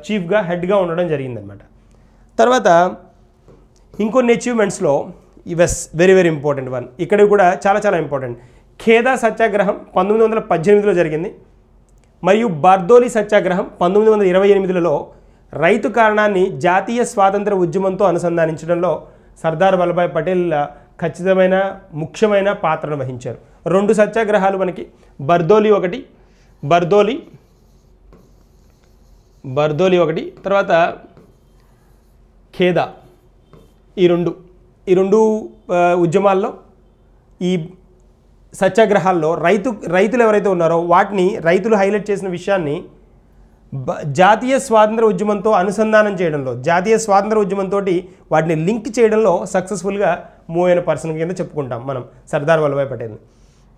చీఫ్గా హెడ్గా ఉండడం జరిగిందనమాట తర్వాత ఇంకొన్ని అచీవ్మెంట్స్లో was very very important one ఇక్కడ కూడా చాలా చాలా ఇంపార్టెంట్ ఖేదా సత్యాగ్రహం పంతొమ్మిది వందల పద్దెనిమిదిలో జరిగింది మరియు బార్దోలి సత్యాగ్రహం పంతొమ్మిది వందల ఇరవై ఎనిమిదిలో రైతు కారణాన్ని జాతీయ స్వాతంత్ర ఉద్యమంతో అనుసంధానించడంలో సర్దార్ వల్లభాయ్ పటేల్ ఖచ్చితమైన ముఖ్యమైన పాత్రను వహించారు రెండు సత్యాగ్రహాలు మనకి బర్దోలి ఒకటి బర్దోలి బర్దోలి ఒకటి తర్వాత ఖేదా ఈ రెండు ఈ రెండు ఉద్యమాల్లో ఈ సత్యాగ్రహాల్లో రైతు రైతులు ఎవరైతే ఉన్నారో వాటిని రైతులు హైలైట్ చేసిన విషయాన్ని జాతీయ స్వాతంత్ర ఉద్యమంతో అనుసంధానం చేయడంలో జాతీయ స్వాతంత్ర ఉద్యమంతో వాటిని లింక్ చేయడంలో సక్సెస్ఫుల్గా మూవ్ అయిన పర్సన్ కింద చెప్పుకుంటాం మనం సర్దార్ వల్లభాయ్ పటేల్ని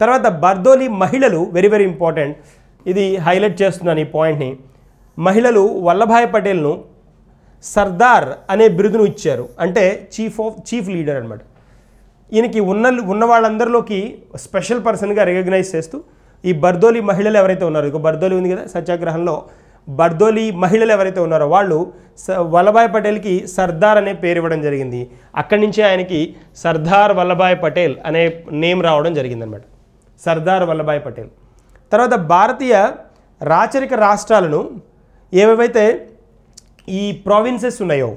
తర్వాత బర్దోలి మహిళలు వెరీ వెరీ ఇంపార్టెంట్ ఇది హైలైట్ చేస్తున్నాను ఈ పాయింట్ని మహిళలు వల్లభాయ్ పటేల్ను సర్దార్ అనే బిరుదును ఇచ్చారు అంటే చీఫ్ ఆఫ్ చీఫ్ లీడర్ అనమాట ఈయనకి ఉన్న ఉన్న వాళ్ళందరిలోకి స్పెషల్ పర్సన్గా రికగ్నైజ్ చేస్తూ ఈ బర్దోలి మహిళలు ఎవరైతే ఉన్నారో ఇక బర్దోలి ఉంది కదా సత్యాగ్రహంలో బర్దోలి మహిళలు ఎవరైతే ఉన్నారో వాళ్ళు స వల్లభాయ్ పటేల్కి సర్దార్ అనే పేరు ఇవ్వడం జరిగింది అక్కడి నుంచే ఆయనకి సర్దార్ వల్లభాయ్ పటేల్ అనే నేమ్ రావడం జరిగిందనమాట సర్దార్ వల్లభాయ్ పటేల్ తర్వాత భారతీయ రాచరిక రాష్ట్రాలను ఏవేవైతే ఈ ప్రావిన్సెస్ ఉన్నాయో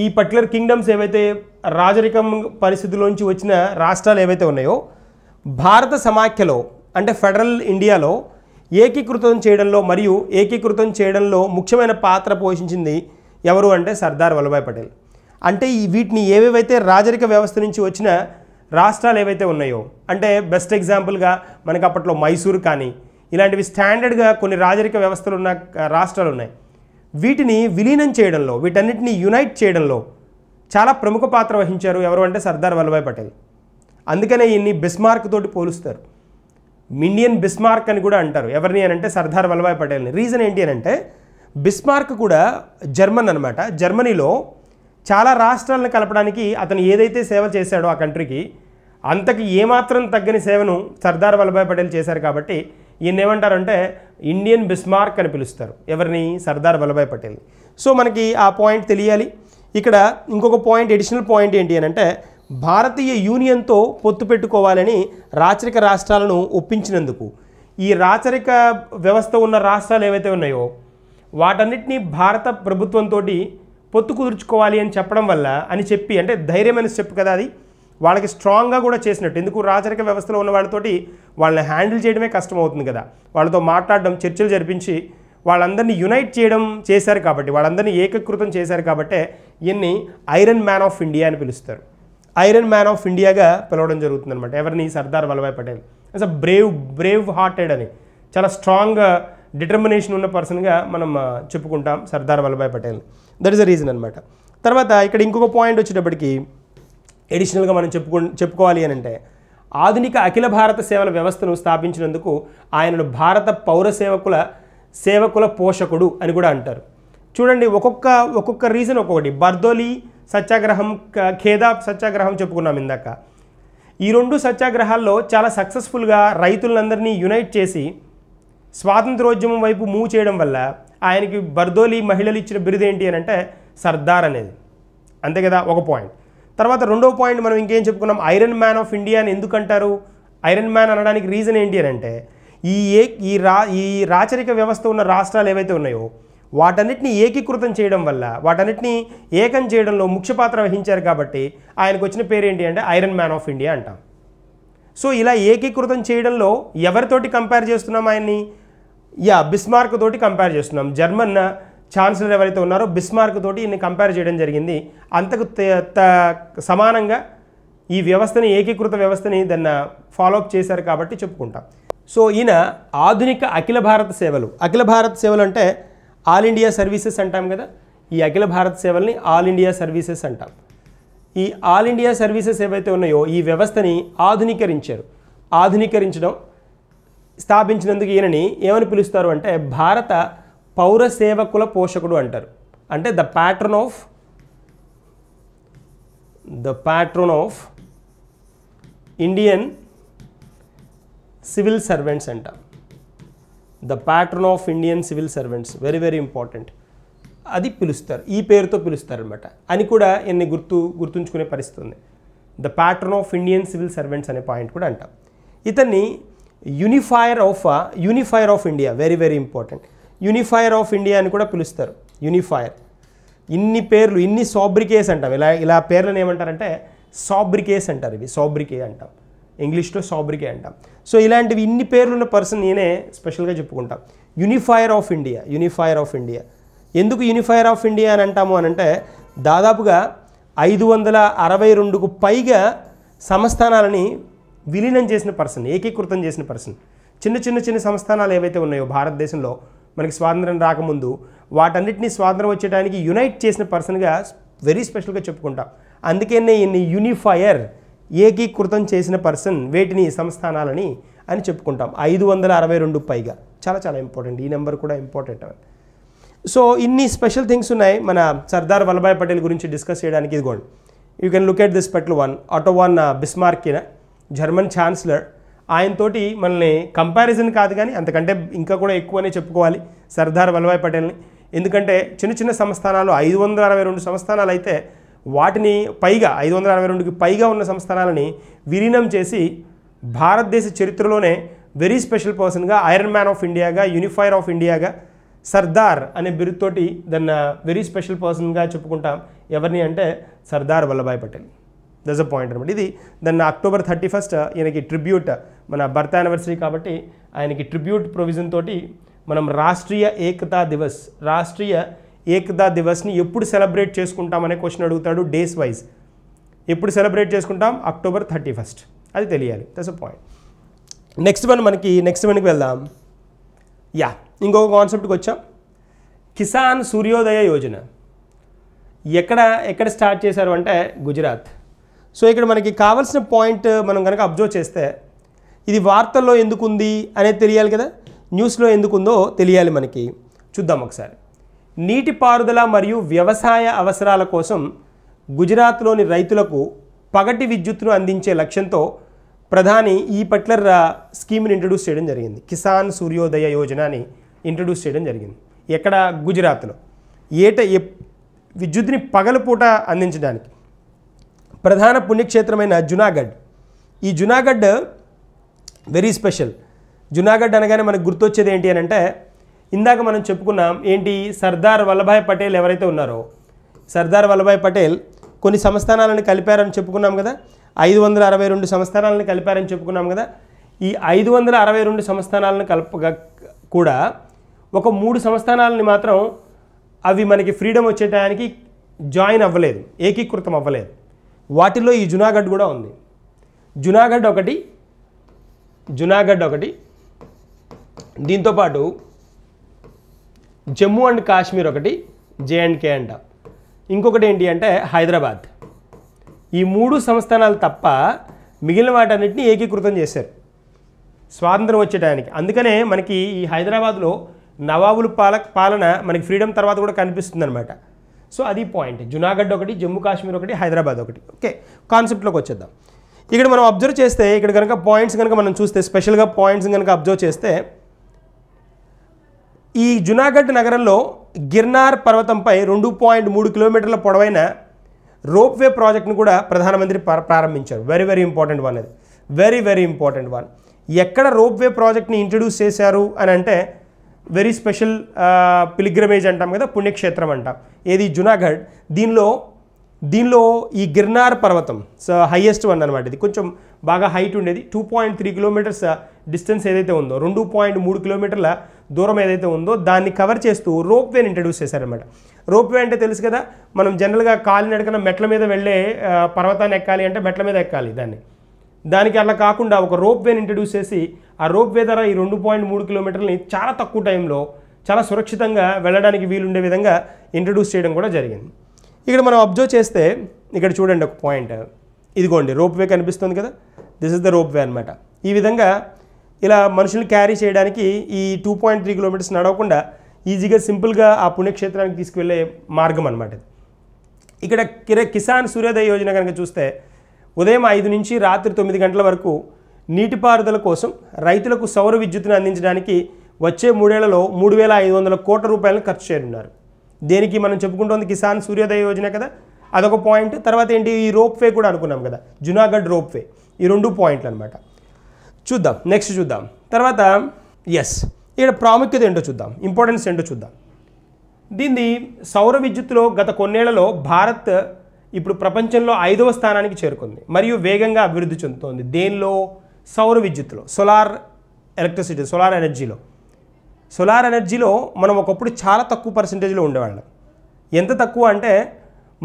ఈ పర్టికులర్ కింగ్డమ్స్ ఏవైతే రాజరికం పరిస్థితుల్లోంచి వచ్చిన రాష్ట్రాలు ఏవైతే ఉన్నాయో భారత సమాఖ్యలో అంటే ఫెడరల్ ఇండియాలో ఏకీకృతం చేయడంలో మరియు ఏకీకృతం చేయడంలో ముఖ్యమైన పాత్ర పోషించింది ఎవరు అంటే సర్దార్ వల్లభాయ్ పటేల్ అంటే ఈ వీటిని ఏవేవైతే రాజరిక వ్యవస్థ నుంచి వచ్చిన రాష్ట్రాలు ఏవైతే ఉన్నాయో అంటే బెస్ట్ ఎగ్జాంపుల్గా మనకు అప్పట్లో మైసూర్ కానీ ఇలాంటివి స్టాండర్డ్గా కొన్ని రాజరిక వ్యవస్థలు ఉన్న రాష్ట్రాలు ఉన్నాయి వీటిని విలీనం చేయడంలో వీటన్నిటిని యునైట్ చేయడంలో చాలా ప్రముఖ పాత్ర వహించారు ఎవరు అంటే సర్దార్ వల్లభాయ్ పటేల్ అందుకనే ఈయన్ని బిస్మార్క్ తోటి పోలుస్తారు మిండియన్ బిస్మార్క్ అని కూడా అంటారు ఎవరిని అని అంటే సర్దార్ వల్లభాయ్ పటేల్ని రీజన్ ఏంటి అని అంటే బిస్మార్క్ కూడా జర్మన్ అనమాట జర్మనీలో చాలా రాష్ట్రాలను కలపడానికి అతను ఏదైతే సేవ చేశాడో ఆ కంట్రీకి అంతకు ఏమాత్రం తగ్గని సేవను సర్దార్ వల్లభాయ్ పటేల్ చేశారు కాబట్టి ఈయన ఏమంటారంటే ఇండియన్ బిస్మార్క్ అని పిలుస్తారు ఎవరిని సర్దార్ వల్లభాయ్ పటేల్ సో మనకి ఆ పాయింట్ తెలియాలి ఇక్కడ ఇంకొక పాయింట్ ఎడిషనల్ పాయింట్ ఏంటి అని అంటే భారతీయ యూనియన్తో పొత్తు పెట్టుకోవాలని రాచరిక రాష్ట్రాలను ఒప్పించినందుకు ఈ రాచరిక వ్యవస్థ ఉన్న రాష్ట్రాలు ఏవైతే ఉన్నాయో వాటన్నిటినీ భారత ప్రభుత్వంతో పొత్తు కుదుర్చుకోవాలి అని చెప్పడం వల్ల అని చెప్పి అంటే ధైర్యమైన స్టెప్ కదా అది వాళ్ళకి స్ట్రాంగ్గా కూడా చేసినట్టు ఎందుకు రాజరిక వ్యవస్థలో ఉన్న వాళ్ళతోటి వాళ్ళని హ్యాండిల్ చేయడమే కష్టం అవుతుంది కదా వాళ్ళతో మాట్లాడడం చర్చలు జరిపించి వాళ్ళందరినీ యునైట్ చేయడం చేశారు కాబట్టి వాళ్ళందరినీ ఏకీకృతం చేశారు కాబట్టే ఇన్ని ఐరన్ మ్యాన్ ఆఫ్ ఇండియా అని పిలుస్తారు ఐరన్ మ్యాన్ ఆఫ్ ఇండియాగా పిలవడం జరుగుతుంది అనమాట ఎవరిని Sardar Vallabhbhai Patel as a brave brave hearted అని చాలా స్ట్రాంగ్ డిటర్మినేషన్ ఉన్న పర్సన్గా మనం చెప్పుకుంటాం Sardar Vallabhbhai Patel that is a reason అనమాట తర్వాత ఇక్కడ ఇంకొక పాయింట్ వచ్చేటప్పటికి ఎడిషనల్గా మనం చెప్పుకో చెప్పుకోవాలి అని అంటే ఆధునిక అఖిల భారత సేవల వ్యవస్థను స్థాపించినందుకు ఆయనను భారత పౌర సేవకుల సేవకుల పోషకుడు అని కూడా అంటారు చూడండి ఒక్కొక్క ఒక్కొక్క రీజన్ ఒక్కొక్కటి బర్దోలి సత్యాగ్రహం ఖేదాబ్ సత్యాగ్రహం చెప్పుకున్నాం ఇందాక ఈ రెండు సత్యాగ్రహాల్లో చాలా సక్సెస్ఫుల్గా రైతులందరినీ యునైట్ చేసి స్వాతంత్రోద్యమం వైపు మూవ్ చేయడం వల్ల ఆయనకి బర్దోలి మహిళలు ఇచ్చిన బిరుదేంటి అని అంటే సర్దార్ అనేది అంతే కదా ఒక పాయింట్ తర్వాత రెండో పాయింట్ మనం ఇంకేం చెప్పుకున్నాం ఐరన్ మ్యాన్ ఆఫ్ ఇండియా అని ఎందుకంటారు ఐరన్ మ్యాన్ అనడానికి రీజన్ ఏంటి అని అంటే ఈ ఏ ఈ రా ఈ రాచరిక వ్యవస్థ ఉన్న రాష్ట్రాలు ఏవైతే ఉన్నాయో వాటన్నిటిని ఏకీకృతం చేయడం వల్ల వాటన్నిటిని ఏకం చేయడంలో ముఖ్య పాత్ర వహించారు కాబట్టి ఆయనకు వచ్చిన పేరు ఏంటి అంటే ఐరన్ మ్యాన్ ఆఫ్ ఇండియా అంటాం సో ఇలా ఏకీకృతం చేయడంలో ఎవరితోటి కంపేర్ చేస్తున్నాం ఆయన్ని యా బిస్మార్క్ తోటి కంపేర్ చేస్తున్నాం జర్మన్ ఛాన్సలర్ ఎవరైతే ఉన్నారో బిస్మార్క్ తోటి ఈయన్ని కంపేర్ చేయడం జరిగింది అంతకు సమానంగా ఈ వ్యవస్థని ఏకీకృత వ్యవస్థని దాన్ని ఫాలోఅప్ చేశారు కాబట్టి చెప్పుకుంటాం సో ఈయన ఆధునిక అఖిల భారత సేవలు అఖిల భారత సేవలు అంటే ఆల్ ఇండియా సర్వీసెస్ అంటాం కదా ఈ అఖిల భారత సేవల్ని ఆల్ ఇండియా సర్వీసెస్ అంటాం ఈ ఆల్ ఇండియా సర్వీసెస్ ఏవైతే ఉన్నాయో ఈ వ్యవస్థని ఆధునీకరించారు ఆధునీకరించడం స్థాపించినందుకు ఈయనని ఏమని పిలుస్తారు అంటే భారత పౌర సేవకుల పోషకుడు అంటారు అంటే the patron of the patron of Indian civil servants అంట the patron of Indian civil servants very very important అది పిలుస్తారు ఈ పేరుతో పిలుస్తారనమాట అని కూడా ఎన్ని గుర్తు గుర్తుంచుకునే పరిస్థితి ఉంది the pattern of Indian civil servants అనే పాయింట్ కూడా అంటాం ఇతన్ని unifier of unifier of India very very important unifier of India అని కూడా పిలుస్తారు యూనిఫైర్ ఇన్ని పేర్లు ఇన్ని సాబ్రికేస్ అంటాం ఇలా ఇలా పేర్లను ఏమంటారంటే సాబ్రికేస్ అంటారు ఇవి సాబ్రికే అంటాం ఇంగ్లీష్లో సాబ్రికే అంటాం సో ఇలాంటివి ఇన్ని పేర్లున్న పర్సన్ నేనే స్పెషల్గా చెప్పుకుంటాం unifier of India unifier of India ఎందుకు యూనిఫైర్ ఆఫ్ ఇండియా అని అంటాము అని అంటే దాదాపుగా ఐదు వందల అరవై రెండుకు పైగా సంస్థానాలని విలీనం చేసిన పర్సన్ ఏకీకృతం చేసిన పర్సన్ చిన్న చిన్న చిన్న సంస్థానాలు ఏవైతే ఉన్నాయో భారతదేశంలో మనకి స్వాతంత్రం రాకముందు వాటన్నిటినీ స్వాతంత్రం వచ్చేటానికి యునైట్ చేసిన పర్సన్గా వెరీ స్పెషల్గా చెప్పుకుంటాం అందుకనే ఈయన్ని యూనిఫైయర్ ఏకీకృతం చేసిన పర్సన్ వేటిని సంస్థానాలని అని చెప్పుకుంటాం ఐదు వందల అరవై రెండు పైగా చాలా చాలా ఇంపార్టెంట్ ఈ నెంబర్ కూడా ఇంపార్టెంట్ అని సో ఇన్ని స్పెషల్ థింగ్స్ ఉన్నాయి మన సర్దార్ వల్లభాయ్ పటేల్ గురించి డిస్కస్ చేయడానికి ఇదిగోండి you can look at this particular one ఆటో వన్ బిస్మార్కిన జర్మన్ ఛాన్సలర్ ఆయనతోటి మనల్ని కంపారిజన్ కాదు కానీ అంతకంటే ఇంకా కూడా ఎక్కువనే చెప్పుకోవాలి సర్దార్ వల్లభాయ్ పటేల్ని ఎందుకంటే చిన్న చిన్న సంస్థానాలు ఐదు వందల అరవై రెండు సంస్థానాలు అయితే వాటిని పైగా ఐదు వందల అరవై రెండుకి పైగా ఉన్న సంస్థానాలని విలీనం చేసి భారతదేశ చరిత్రలోనే వెరీ స్పెషల్ పర్సన్గా ఐరన్ మ్యాన్ ఆఫ్ ఇండియాగా యూనిఫైర్ ఆఫ్ ఇండియాగా సర్దార్ అనే బిరుదుతోటి దాన్ని వెరీ స్పెషల్ పర్సన్గా చెప్పుకుంటాం ఎవరిని అంటే Sardar Vallabhbhai Patel this a point అనమాట ఇది దెన్ అక్టోబర్ థర్టీ ఫస్ట్ ఈయనకి ట్రిబ్యూట్ మన బర్త్ యానివర్సరీ కాబట్టి ఆయనకి ట్రిబ్యూట్ ప్రొవిజన్ తోటి మనం రాష్ట్రీయ ఏకతా దివస్ రాష్ట్రీయ ఏకతా దివస్ని ఎప్పుడు సెలబ్రేట్ చేసుకుంటామనే క్వశ్చన్ అడుగుతాడు డేస్ వైజ్ ఎప్పుడు సెలబ్రేట్ చేసుకుంటాం అక్టోబర్ థర్టీ ఫస్ట్ అది తెలియాలి this a point next one మనకి నెక్స్ట్ వన్కి వెళ్దాం యా ఇంకొక కాన్సెప్ట్కి వచ్చాం కిసాన్ సూర్యోదయ యోజన ఎక్కడ ఎక్కడ స్టార్ట్ చేశారు అంటే గుజరాత్ సో ఇక్కడ మనకి కావాల్సిన పాయింట్ మనం కనుక అబ్జర్వ్ చేస్తే ఇది వార్తల్లో ఎందుకుంది అనేది తెలియాలి కదా న్యూస్లో ఎందుకుందో తెలియాలి మనకి చూద్దాం ఒకసారి నీటిపారుదల మరియు వ్యవసాయ అవసరాల కోసం గుజరాత్లోని రైతులకు పగటి విద్యుత్ను అందించే లక్ష్యంతో ప్రధాని ఈ పట్లర్ స్కీమ్ని ఇంట్రడ్యూస్ చేయడం జరిగింది కిసాన్ సూర్యోదయ అని ఇంట్రడ్యూస్ చేయడం జరిగింది ఎక్కడ గుజరాత్లో ఏట విద్యుత్ని పగలపూట అందించడానికి ప్రధాన పుణ్యక్షేత్రమైన జునాగఢ్ ఈ జునాగఢ్ వెరీ స్పెషల్ జునాగఢ్ అనగానే మనకు గుర్తొచ్చేది ఏంటి అని అంటే ఇందాక మనం చెప్పుకున్నాం ఏంటి సర్దార్ వల్లభాయ్ పటేల్ ఎవరైతే ఉన్నారో సర్దార్ వల్లభాయ్ పటేల్ కొన్ని సంస్థానాలను కలిపారని చెప్పుకున్నాం కదా ఐదు వందల అరవై రెండు సంస్థానాలను కలిపారని చెప్పుకున్నాం కదా ఈ ఐదు వందల అరవై రెండు సంస్థానాలను కలప కూడా ఒక మూడు సంస్థానాలని మాత్రం అవి మనకి ఫ్రీడమ్ వచ్చే టయానికి జాయిన్ అవ్వలేదు ఏకీకృతం అవ్వలేదు వాటిలో ఈ జునాగఢ్ కూడా ఉంది జునాగఢ్ ఒకటి జునాగఢ్ ఒకటి దీంతోపాటు జమ్మూ అండ్ కాశ్మీర్ ఒకటి జేఎండ్కే అంట ఇంకొకటి ఏంటి అంటే హైదరాబాద్ ఈ మూడు సంస్థానాలు తప్ప మిగిలిన వాటన్నిటిని ఏకీకృతం చేశారు స్వాతంత్రం వచ్చేటానికి అందుకనే మనకి ఈ హైదరాబాద్లో నవాబుల పాలన మనకి ఫ్రీడమ్ తర్వాత కూడా కనిపిస్తుంది అనమాట సో అది పాయింట్ జునాగఢ్ ఒకటి జమ్మూ కాశ్మీర్ ఒకటి హైదరాబాద్ ఒకటి ఓకే కాన్సెప్ట్లోకి వచ్చేద్దాం ఇక్కడ మనం అబ్జర్వ్ చేస్తే ఇక్కడ కనుక పాయింట్స్ కనుక మనం చూస్తే స్పెషల్గా పాయింట్స్ కనుక అబ్జర్వ్ చేస్తే ఈ జునాగఢ్ నగరంలో గిర్నార్ పర్వతంపై రెండు పాయింట్ మూడు కిలోమీటర్ల పొడవైన రోప్వే ప్రాజెక్ట్ను కూడా ప్రధానమంత్రి ప్రారంభించారు వెరీ వెరీ ఇంపార్టెంట్ వన్ అది వెరీ వెరీ ఇంపార్టెంట్ వన్ ఎక్కడ రోప్వే ప్రాజెక్ట్ని ఇంట్రడ్యూస్ చేశారు అని అంటే వెరీ స్పెషల్ పిలిగ్రమేజ్ అంటాం కదా పుణ్యక్షేత్రం అంటాం ఏది జునాగఢ్ దీనిలో దీనిలో ఈ గిర్నార్ పర్వతం సో హైయెస్ట్ వన్ అనమాట ఇది కొంచెం బాగా హైట్ ఉండేది two point three kilometres distance ఏదైతే ఉందో రెండు పాయింట్ మూడు కిలోమీటర్ల దూరం ఏదైతే ఉందో దాన్ని కవర్ చేస్తూ రోప్ వేని ఇంట్రడ్యూస్ చేశారనమాట రోప్ వే అంటే తెలుసు కదా మనం జనరల్గా కాలినడకన మెట్ల మీద వెళ్ళే uh, పర్వతాన్ని ఎక్కాలి అంటే మెట్ల మీద ఎక్కాలి దాన్ని దానికి అలా కాకుండా ఒక రోప్ వేని ఇంట్రడ్యూస్ చేసి ఆ రోప్ వే ధర ఈ రెండు పాయింట్ మూడు కిలోమీటర్లని చాలా తక్కువ టైంలో చాలా సురక్షితంగా వెళ్ళడానికి వీలుండే విధంగా ఇంట్రడ్యూస్ చేయడం కూడా జరిగింది ఇక్కడ మనం అబ్జర్వ్ చేస్తే ఇక్కడ చూడండి ఒక పాయింట్ ఇదిగోండి రోప్ వే కనిపిస్తుంది కదా this is the ropeway అనమాట ఈ విధంగా ఇలా మనుషులు క్యారీ చేయడానికి ఈ టూ పాయింట్ త్రీ కిలోమీటర్స్ నడవకుండా ఈజీగా సింపుల్గా ఆ పుణ్యక్షేత్రానికి తీసుకువెళ్ళే మార్గం అనమాట ఇక్కడ కిరే కిసాన్ సూర్యోదయ యోజన కనుక చూస్తే ఉదయం ఐదు నుంచి రాత్రి తొమ్మిది గంటల వరకు నీటిపారుదల కోసం రైతులకు సౌర విద్యుత్తును అందించడానికి వచ్చే మూడేళ్లలో మూడు వేల ఐదు వందల కోట్ల రూపాయలను ఖర్చు చేయనున్నారు దేనికి మనం చెప్పుకుంటోంది కిసాన్ సూర్యోదయ యోజన కదా అదొక పాయింట్ తర్వాత ఏంటి ఈ రోప్ వే కూడా అనుకున్నాం కదా జునాగఢ్ రోప్ వే ఈ రెండు పాయింట్లు అనమాట చూద్దాం నెక్స్ట్ చూద్దాం తర్వాత ఎస్ ఇక్కడ ప్రాముఖ్యత ఏంటో చూద్దాం ఇంపార్టెన్స్ ఏంటో చూద్దాం దీన్ని సౌర విద్యుత్తులో గత కొన్నేళ్లలో భారత్ ఇప్పుడు ప్రపంచంలో ఐదవ స్థానానికి చేరుకుంది మరియు వేగంగా అభివృద్ధి చెందుతోంది దేనిలో సౌర విద్యుత్తులో సోలార్ ఎలక్ట్రిసిటీ సోలార్ ఎనర్జీలో సోలార్ ఎనర్జీలో మనం ఒకప్పుడు చాలా తక్కువ పర్సంటేజ్లో ఉండేవాళ్ళం ఎంత తక్కువ అంటే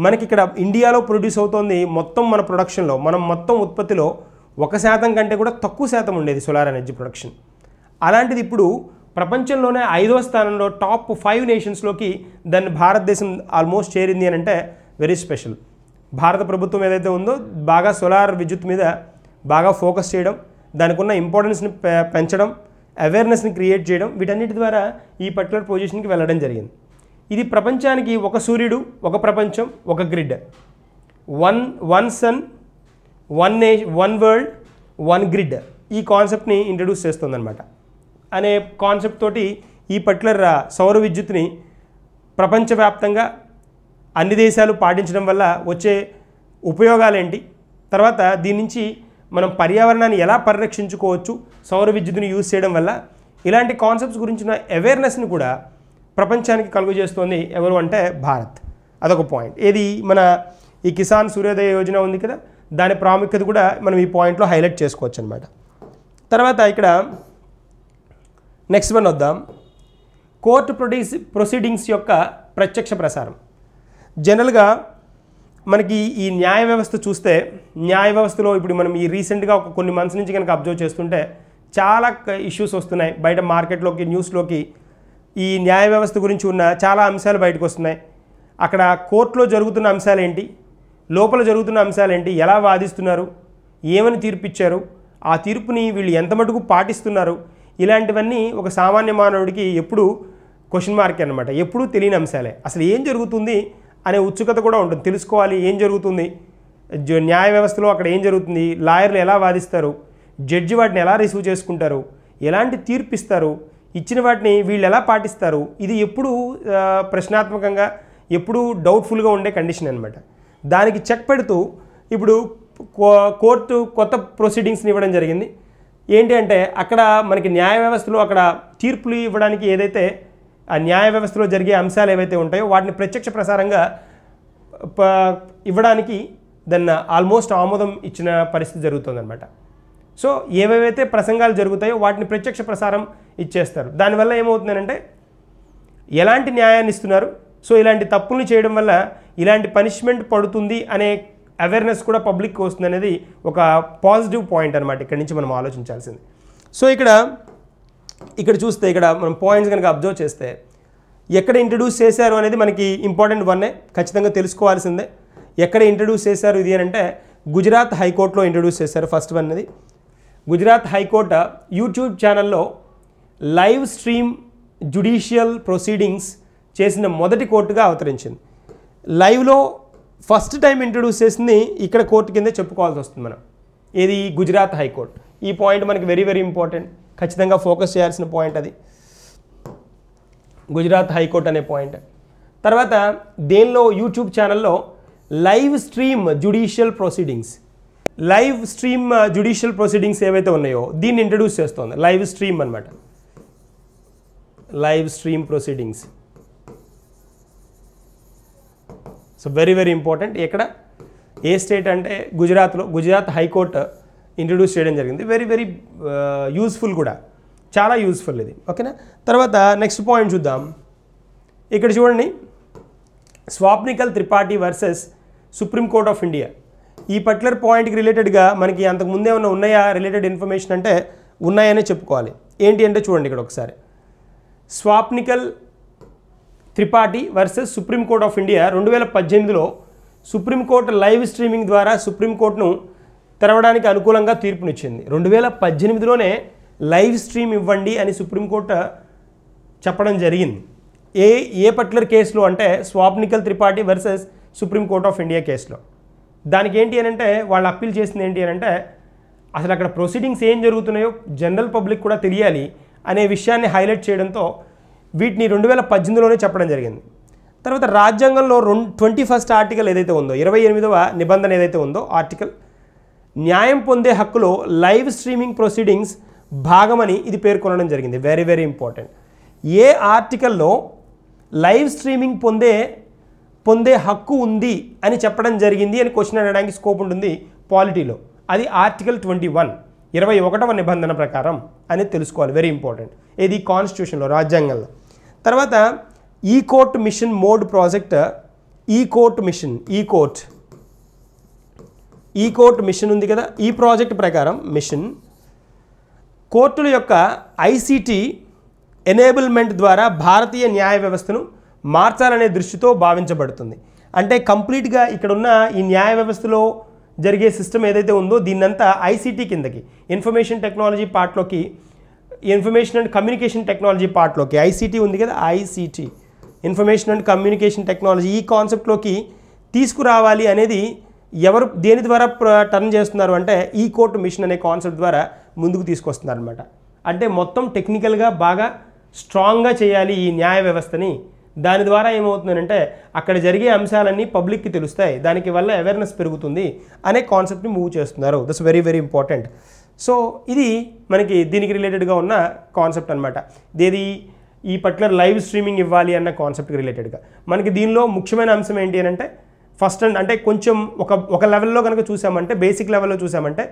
మనకి ఇక్కడ ఇండియాలో ప్రొడ్యూస్ అవుతోంది మొత్తం మన ప్రొడక్షన్లో మనం మొత్తం ఉత్పత్తిలో ఒక శాతం కంటే కూడా తక్కువ శాతం ఉండేది సోలార్ ఎనర్జీ ప్రొడక్షన్ అలాంటిది ఇప్పుడు ప్రపంచంలోనే ఐదో స్థానంలో టాప్ ఫైవ్ నేషన్స్లోకి దాన్ని భారతదేశం ఆల్మోస్ట్ చేరింది అని అంటే వెరీ స్పెషల్ భారత ప్రభుత్వం ఏదైతే ఉందో బాగా సోలార్ విద్యుత్ మీద బాగా ఫోకస్ చేయడం దానికి ఉన్న ఇంపార్టెన్స్ని పెంచడం అవేర్నెస్ని క్రియేట్ చేయడం వీటన్నిటి ద్వారా ఈ పర్టికులర్ పొజిషన్కి వెళ్ళడం జరిగింది ఇది ప్రపంచానికి ఒక సూర్యుడు ఒక ప్రపంచం ఒక grid one one sun one నే వన్ వరల్డ్ వన్ గ్రిడ్ ఈ కాన్సెప్ట్ని ఇంట్రడ్యూస్ చేస్తుందన్నమాట అనే కాన్సెప్ట్ తోటి ఈ పర్టికులర్ సౌర విద్యుత్ని ప్రపంచవ్యాప్తంగా అన్ని దేశాలు పాటించడం వల్ల వచ్చే ఉపయోగాలేంటి తర్వాత దీని నుంచి మనం పర్యావరణాన్ని ఎలా పరిరక్షించుకోవచ్చు సౌర విద్యుత్ని యూజ్ చేయడం వల్ల ఇలాంటి కాన్సెప్ట్స్ గురించిన అవేర్నెస్ని కూడా ప్రపంచానికి కలుగజేస్తోంది ఎవరు అంటే భారత్ అదొక పాయింట్ ఏది మన ఈ కిసాన్ సూర్యోదయ యోజన ఉంది కదా దాని ప్రాముఖ్యత కూడా మనం ఈ పాయింట్లో హైలైట్ చేసుకోవచ్చు అనమాట తర్వాత ఇక్కడ నెక్స్ట్ వన్ వద్దాం కోర్టు ప్రొడీస్ ప్రొసీడింగ్స్ యొక్క ప్రత్యక్ష ప్రసారం జనరల్గా మనకి ఈ న్యాయ వ్యవస్థ చూస్తే న్యాయ వ్యవస్థలో ఇప్పుడు మనం ఈ రీసెంట్గా ఒక కొన్ని మంత్స్ నుంచి కనుక అబ్జర్వ్ చేస్తుంటే చాలా ఇష్యూస్ వస్తున్నాయి బయట మార్కెట్లోకి న్యూస్లోకి ఈ న్యాయ వ్యవస్థ గురించి ఉన్న చాలా అంశాలు బయటకు వస్తున్నాయి అక్కడ కోర్టులో జరుగుతున్న అంశాలేంటి లోపల జరుగుతున్న అంశాలేంటి ఎలా వాదిస్తున్నారు ఏమని తీర్పిచ్చారు ఆ తీర్పుని వీళ్ళు ఎంత మటుకు పాటిస్తున్నారు ఇలాంటివన్నీ ఒక సామాన్య మానవుడికి ఎప్పుడూ క్వశ్చన్ మార్క్ అనమాట ఎప్పుడూ తెలియని అంశాలే అసలు ఏం జరుగుతుంది అనే ఉత్సుకత కూడా ఉంటుంది తెలుసుకోవాలి ఏం జరుగుతుంది న్యాయ వ్యవస్థలో అక్కడ ఏం జరుగుతుంది లాయర్లు ఎలా వాదిస్తారు జడ్జి వాటిని ఎలా రిసీవ్ చేసుకుంటారు ఎలాంటి తీర్పు ఇస్తారు ఇచ్చిన వాటిని వీళ్ళు ఎలా పాటిస్తారు ఇది ఎప్పుడు ప్రశ్నాత్మకంగా ఎప్పుడూ డౌట్ఫుల్గా ఉండే కండిషన్ అనమాట దానికి చెక్ పెడుతూ ఇప్పుడు కోర్టు కొత్త ప్రొసీడింగ్స్ని ఇవ్వడం జరిగింది ఏంటి అంటే అక్కడ మనకి న్యాయ వ్యవస్థలో అక్కడ తీర్పులు ఇవ్వడానికి ఏదైతే ఆ న్యాయ వ్యవస్థలో జరిగే అంశాలు ఏవైతే ఉంటాయో వాటిని ప్రత్యక్ష ప్రసారంగా ఇవ్వడానికి దాన్ని ఆల్మోస్ట్ ఆమోదం ఇచ్చిన పరిస్థితి జరుగుతుందన్నమాట సో ఏవేవైతే ప్రసంగాలు జరుగుతాయో వాటిని ప్రత్యక్ష ప్రసారం ఇచ్చేస్తారు దానివల్ల ఏమవుతుందంటే ఎలాంటి న్యాయాన్ని ఇస్తున్నారు సో ఇలాంటి తప్పుల్ని చేయడం వల్ల ఇలాంటి పనిష్మెంట్ పడుతుంది అనే అవేర్నెస్ కూడా పబ్లిక్కి వస్తుంది అనేది ఒక పాజిటివ్ పాయింట్ అనమాట ఇక్కడి నుంచి మనం ఆలోచించాల్సింది సో ఇక్కడ ఇక్కడ చూస్తే ఇక్కడ మనం పాయింట్స్ కనుక అబ్జర్వ్ చేస్తే ఎక్కడ ఇంట్రడ్యూస్ చేశారు అనేది మనకి ఇంపార్టెంట్ వన్నే ఖచ్చితంగా తెలుసుకోవాల్సిందే ఎక్కడ ఇంట్రడ్యూస్ చేశారు ఇది అంటే గుజరాత్ హైకోర్టులో ఇంట్రడ్యూస్ చేశారు ఫస్ట్ వన్ అనేది గుజరాత్ హైకోర్టు యూట్యూబ్ ఛానల్లో లైవ్ స్ట్రీమ్ జుడిషియల్ ప్రొసీడింగ్స్ చేసిన మొదటి కోర్టుగా అవతరించింది లైవ్లో ఫస్ట్ టైం ఇంట్రడ్యూస్ చేసింది ఇక్కడ కోర్టు కిందే చెప్పుకోవాల్సి వస్తుంది మనం ఏది గుజరాత్ హైకోర్టు ఈ పాయింట్ మనకి వెరీ వెరీ ఇంపార్టెంట్ ఖచ్చితంగా ఫోకస్ చేయాల్సిన పాయింట్ అది గుజరాత్ హైకోర్టు అనే పాయింట్ తర్వాత దేనిలో యూట్యూబ్ ఛానల్లో live stream judicial proceedings live stream judicial proceedings ఏవైతే ఉన్నాయో దీన్ని ఇంట్రడ్యూస్ చేస్తుంది లైవ్ స్ట్రీమ్ అనమాట live stream proceedings so very very important ఇక్కడ ఏ స్టేట్ అంటే గుజరాత్లో గుజరాత్ హైకోర్టు ఇంట్రడ్యూస్ చేయడం జరిగింది వెరీ వెరీ యూస్ఫుల్ కూడా చాలా యూస్ఫుల్ ఇది ఓకేనా తర్వాత నెక్స్ట్ పాయింట్ చూద్దాం ఇక్కడ చూడండి Swapnil Tripathi versus Supreme Court of India ఈ పర్టికులర్ పాయింట్కి రిలేటెడ్గా మనకి అంతకు ముందే ఉన్న ఉన్నాయా రిలేటెడ్ ఇన్ఫర్మేషన్ అంటే ఉన్నాయనే చెప్పుకోవాలి ఏంటి అంటే చూడండి ఇక్కడ ఒకసారి Swapnil Tripathi versus Supreme Court of India రెండు వేల పద్దెనిమిదిలో సుప్రీంకోర్టు లైవ్ స్ట్రీమింగ్ ద్వారా సుప్రీంకోర్టును తెరవడానికి అనుకూలంగా తీర్పునిచ్చింది రెండు వేల పద్దెనిమిదిలోనే లైవ్ స్ట్రీమ్ ఇవ్వండి అని సుప్రీంకోర్టు చెప్పడం జరిగింది ఏ ఏ పర్టికులర్ కేసులో అంటే Swapnil Tripathi versus Supreme Court of India కేసులో దానికి ఏంటి అని అంటే వాళ్ళు అప్పీల్ చేసింది ఏంటి అని అంటే అసలు అక్కడ ప్రొసీడింగ్స్ ఏం జరుగుతున్నాయో జనరల్ పబ్లిక్ కూడా తెలియాలి అనే విషయాన్ని హైలైట్ చేయడంతో వీటిని రెండు వేల పద్దెనిమిదిలోనే చెప్పడం జరిగింది తర్వాత రాజ్యాంగంలో రెండు ట్వంటీ ఫస్ట్ ఆర్టికల్ ఏదైతే ఉందో ఇరవై ఎనిమిదవ నిబంధన ఏదైతే ఉందో ఆర్టికల్ న్యాయం పొందే హక్కులో లైవ్ స్ట్రీమింగ్ ప్రొసీడింగ్స్ భాగమని ఇది పేర్కొనడం జరిగింది వెరీ వెరీ ఇంపార్టెంట్ ఏ ఆర్టికల్లో లైవ్ స్ట్రీమింగ్ పొందే పొందే హక్కు ఉంది అని చెప్పడం జరిగింది అని క్వశ్చన్ అడగడానికి స్కోప్ ఉంటుంది పాలిటీలో అది ఆర్టికల్ ట్వంటీ వన్ ఇరవై ఒకటవ నిబంధన ప్రకారం అని తెలుసుకోవాలి వెరీ ఇంపార్టెంట్ ఇది కాన్స్టిట్యూషన్లో రాజ్యాంగంలో తర్వాత e court mission mode project e court mission e court e court mission ఉంది కదా ఈ ప్రాజెక్ట్ ప్రకారం మిషన్ కోర్టుల యొక్క ఐసీటీ ఎనేబుల్మెంట్ ద్వారా భారతీయ న్యాయ వ్యవస్థను మార్చాలనే దృష్టితో భావించబడుతుంది అంటే కంప్లీట్గా ఇక్కడున్న ఈ న్యాయ వ్యవస్థలో జరిగే సిస్టమ్ ఏదైతే ఉందో దీన్నంతా ఐసీటీ కిందకి ఇన్ఫర్మేషన్ టెక్నాలజీ పార్ట్లోకి ఇన్ఫర్మేషన్ అండ్ కమ్యూనికేషన్ టెక్నాలజీ పార్ట్లోకి ఐసీటీ ఉంది కదా ICT information and communication technology ఈ కాన్సెప్ట్లోకి తీసుకురావాలి అనేది ఎవరు దేని ద్వారా టర్న్ చేస్తున్నారు అంటే ఈ కోర్టు మిషన్ అనే కాన్సెప్ట్ ద్వారా ముందుకు తీసుకొస్తున్నారు అనమాట అంటే మొత్తం టెక్నికల్గా బాగా స్ట్రాంగ్గా చేయాలి ఈ న్యాయ వ్యవస్థని దాని ద్వారా ఏమవుతుందంటే అక్కడ జరిగే అంశాలన్నీ పబ్లిక్కి తెలుస్తాయి దానికి వల్ల అవేర్నెస్ పెరుగుతుంది అనే కాన్సెప్ట్ని మూవ్ చేస్తున్నారు that's very very important so ఇది మనకి దీనికి రిలేటెడ్గా ఉన్న కాన్సెప్ట్ అనమాట దేది ఈ పర్టికులర్ లైవ్ స్ట్రీమింగ్ ఇవ్వాలి అన్న కాన్సెప్ట్కి రిలేటెడ్గా మనకి దీనిలో ముఖ్యమైన అంశం ఏంటి అని అంటే ఫస్ట్ అండ్ అంటే కొంచెం ఒక ఒక లెవెల్లో కనుక చూసామంటే బేసిక్ లెవెల్లో చూసామంటే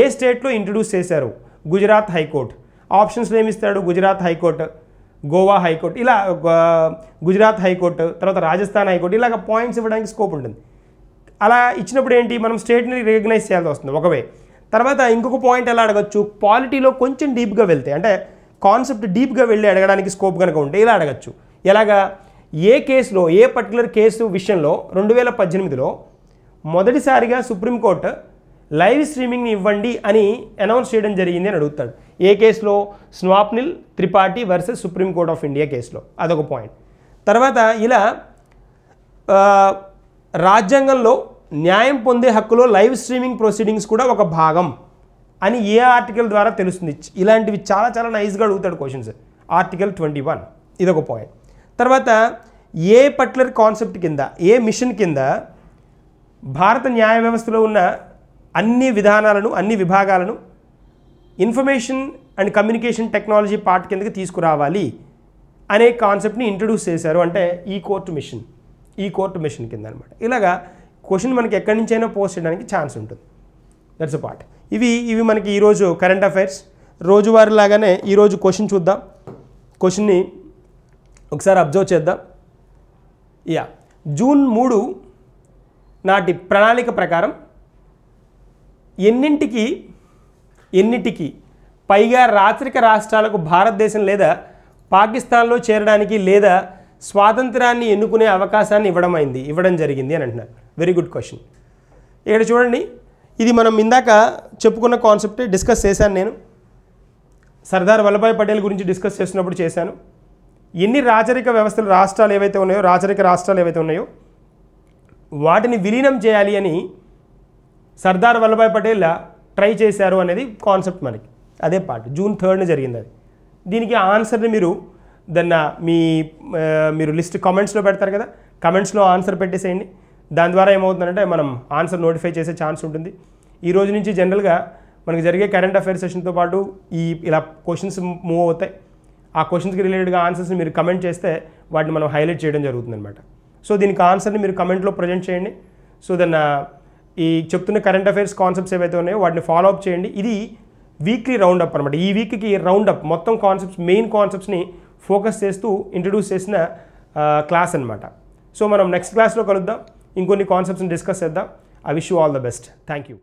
ఏ స్టేట్లో ఇంట్రడ్యూస్ చేశారు గుజరాత్ హైకోర్టు ఆప్షన్స్లో ఏమిస్తాడు గుజరాత్ హైకోర్టు గోవా హైకోర్టు ఇలా గుజరాత్ హైకోర్టు తర్వాత రాజస్థాన్ హైకోర్టు ఇలాగ పాయింట్స్ ఇవ్వడానికి స్కోప్ ఉంటుంది అలా ఇచ్చినప్పుడు ఏంటి మనం స్టేట్ని రికగ్నైజ్ చేయాల్సి వస్తుంది ఒకవే తర్వాత ఇంకొక పాయింట్ ఎలా అడగచ్చు పాలిటీలో కొంచెం డీప్గా వెళ్తే అంటే కాన్సెప్ట్ డీప్గా వెళ్ళి అడగడానికి స్కోప్ కనుక ఉంటే ఇలా అడగచ్చు ఎలాగా ఏ కేసులో ఏ పర్టికులర్ కేసు విషయంలో రెండు వేల పద్దెనిమిదిలో మొదటిసారిగా సుప్రీంకోర్టు లైవ్ స్ట్రీమింగ్ని ఇవ్వండి అని అనౌన్స్ చేయడం జరిగింది అని అడుగుతాడు ఏ కేసులో Swapnil Tripathi versus Supreme Court of India కేసులో అదొక పాయింట్ తర్వాత ఇలా రాజ్యాంగంలో న్యాయం పొందే హక్కులో లైవ్ స్ట్రీమింగ్ ప్రొసీడింగ్స్ కూడా ఒక భాగం అని ఏ ఆర్టికల్ ద్వారా తెలుస్తుంది ఇలాంటివి చాలా చాలా నైస్గా అడుగుతాడు క్వశ్చన్స్ ఆర్టికల్ ట్వంటీ వన్ ఇదొక పాయింట్ తర్వాత ఏ పర్టికులర్ కాన్సెప్ట్ కింద ఏ మిషన్ కింద భారత న్యాయ వ్యవస్థలో ఉన్న అన్ని విధానాలను అన్ని విభాగాలను information and communication technology part కిందకి తీసుకురావాలి అనే కాన్సెప్ట్ని ఇంట్రడ్యూస్ చేశారు అంటే e court mission e court mission కింద అనమాట ఇలాగా క్వశ్చన్ మనకి ఎక్కడి నుంచైనా పోస్ట్ చేయడానికి ఛాన్స్ ఉంటుంది దట్స్ అ పార్ట్ ఇవి ఇవి మనకి ఈరోజు కరెంట్ అఫైర్స్ రోజువారీ లాగానే ఈరోజు క్వశ్చన్ చూద్దాం క్వశ్చన్ని ఒకసారి అబ్జర్వ్ చేద్దాం యా జూన్ మూడు నాటి ప్రణాళిక ప్రకారం ఎన్నింటికి ఎన్నిటికి పైగా రాత్రిక రాష్ట్రాలకు భారతదేశం లేదా పాకిస్తాన్లో చేరడానికి లేదా స్వాతంత్రాన్ని ఎన్నుకునే అవకాశాన్ని ఇవ్వడం అయింది ఇవ్వడం జరిగింది అని అంటున్నారు వెరీ గుడ్ క్వశ్చన్ ఇక్కడ చూడండి ఇది మనం ఇందాక చెప్పుకున్న కాన్సెప్ట్ డిస్కస్ చేశాను నేను సర్దార్ వల్లభాయ్ పటేల్ గురించి డిస్కస్ చేసినప్పుడు చేశాను ఎన్ని రాజరిక వ్యవస్థలు రాష్ట్రాలు ఏవైతే ఉన్నాయో రాజరిక రాష్ట్రాలు ఏవైతే ఉన్నాయో వాటిని విలీనం చేయాలి అని సర్దార్ వల్లభాయ్ పటేల్ ట్రై చేశారు అనేది కాన్సెప్ట్ మనకి అదే పార్ట్ జూన్ థర్డ్న జరిగింది అది దీనికి ఆన్సర్ని మీరు దన్న మీ మీరు లిస్ట్ కమెంట్స్లో పెడతారు కదా కమెంట్స్లో ఆన్సర్ పెట్టేసేయండి దాని ద్వారా ఏమవుతుందంటే మనం ఆన్సర్ నోటిఫై చేసే ఛాన్స్ ఉంటుంది ఈ రోజు నుంచి జనరల్గా మనకు జరిగే కరెంట్ అఫైర్స్ సెషన్తో పాటు ఈ ఇలా క్వశ్చన్స్ మూవ్ అవుతాయి ఆ క్వశ్చన్స్కి రిలేటెడ్గా ఆన్సర్స్ని మీరు కమెంట్ చేస్తే వాటిని మనం హైలైట్ చేయడం జరుగుతుందనమాట సో దీనికి ఆన్సర్ని మీరు కమెంట్లో ప్రజెంట్ చేయండి సో దెన్ uh, ఈ చెప్తున్న కరెంట్ అఫైర్స్ కాన్సెప్ట్స్ ఏవైతే ఉన్నాయో వాటిని ఫాలో అప్ చేయండి ఇది వీక్లీ రౌండ్ అప్ అనమాట ఈ వీక్కి రౌండ్ అప్ మొత్తం కాన్సెప్ట్స్ మెయిన్ కాన్సెప్ట్స్ని ఫోకస్ చేస్తూ ఇంట్రడ్యూస్ చేసిన క్లాస్ అనమాట సో మనం నెక్స్ట్ క్లాస్లో కలుద్దాం ఇంకొన్ని కాన్సెప్ట్స్ని డిస్కస్ చేద్దాం I wish you all the best thank you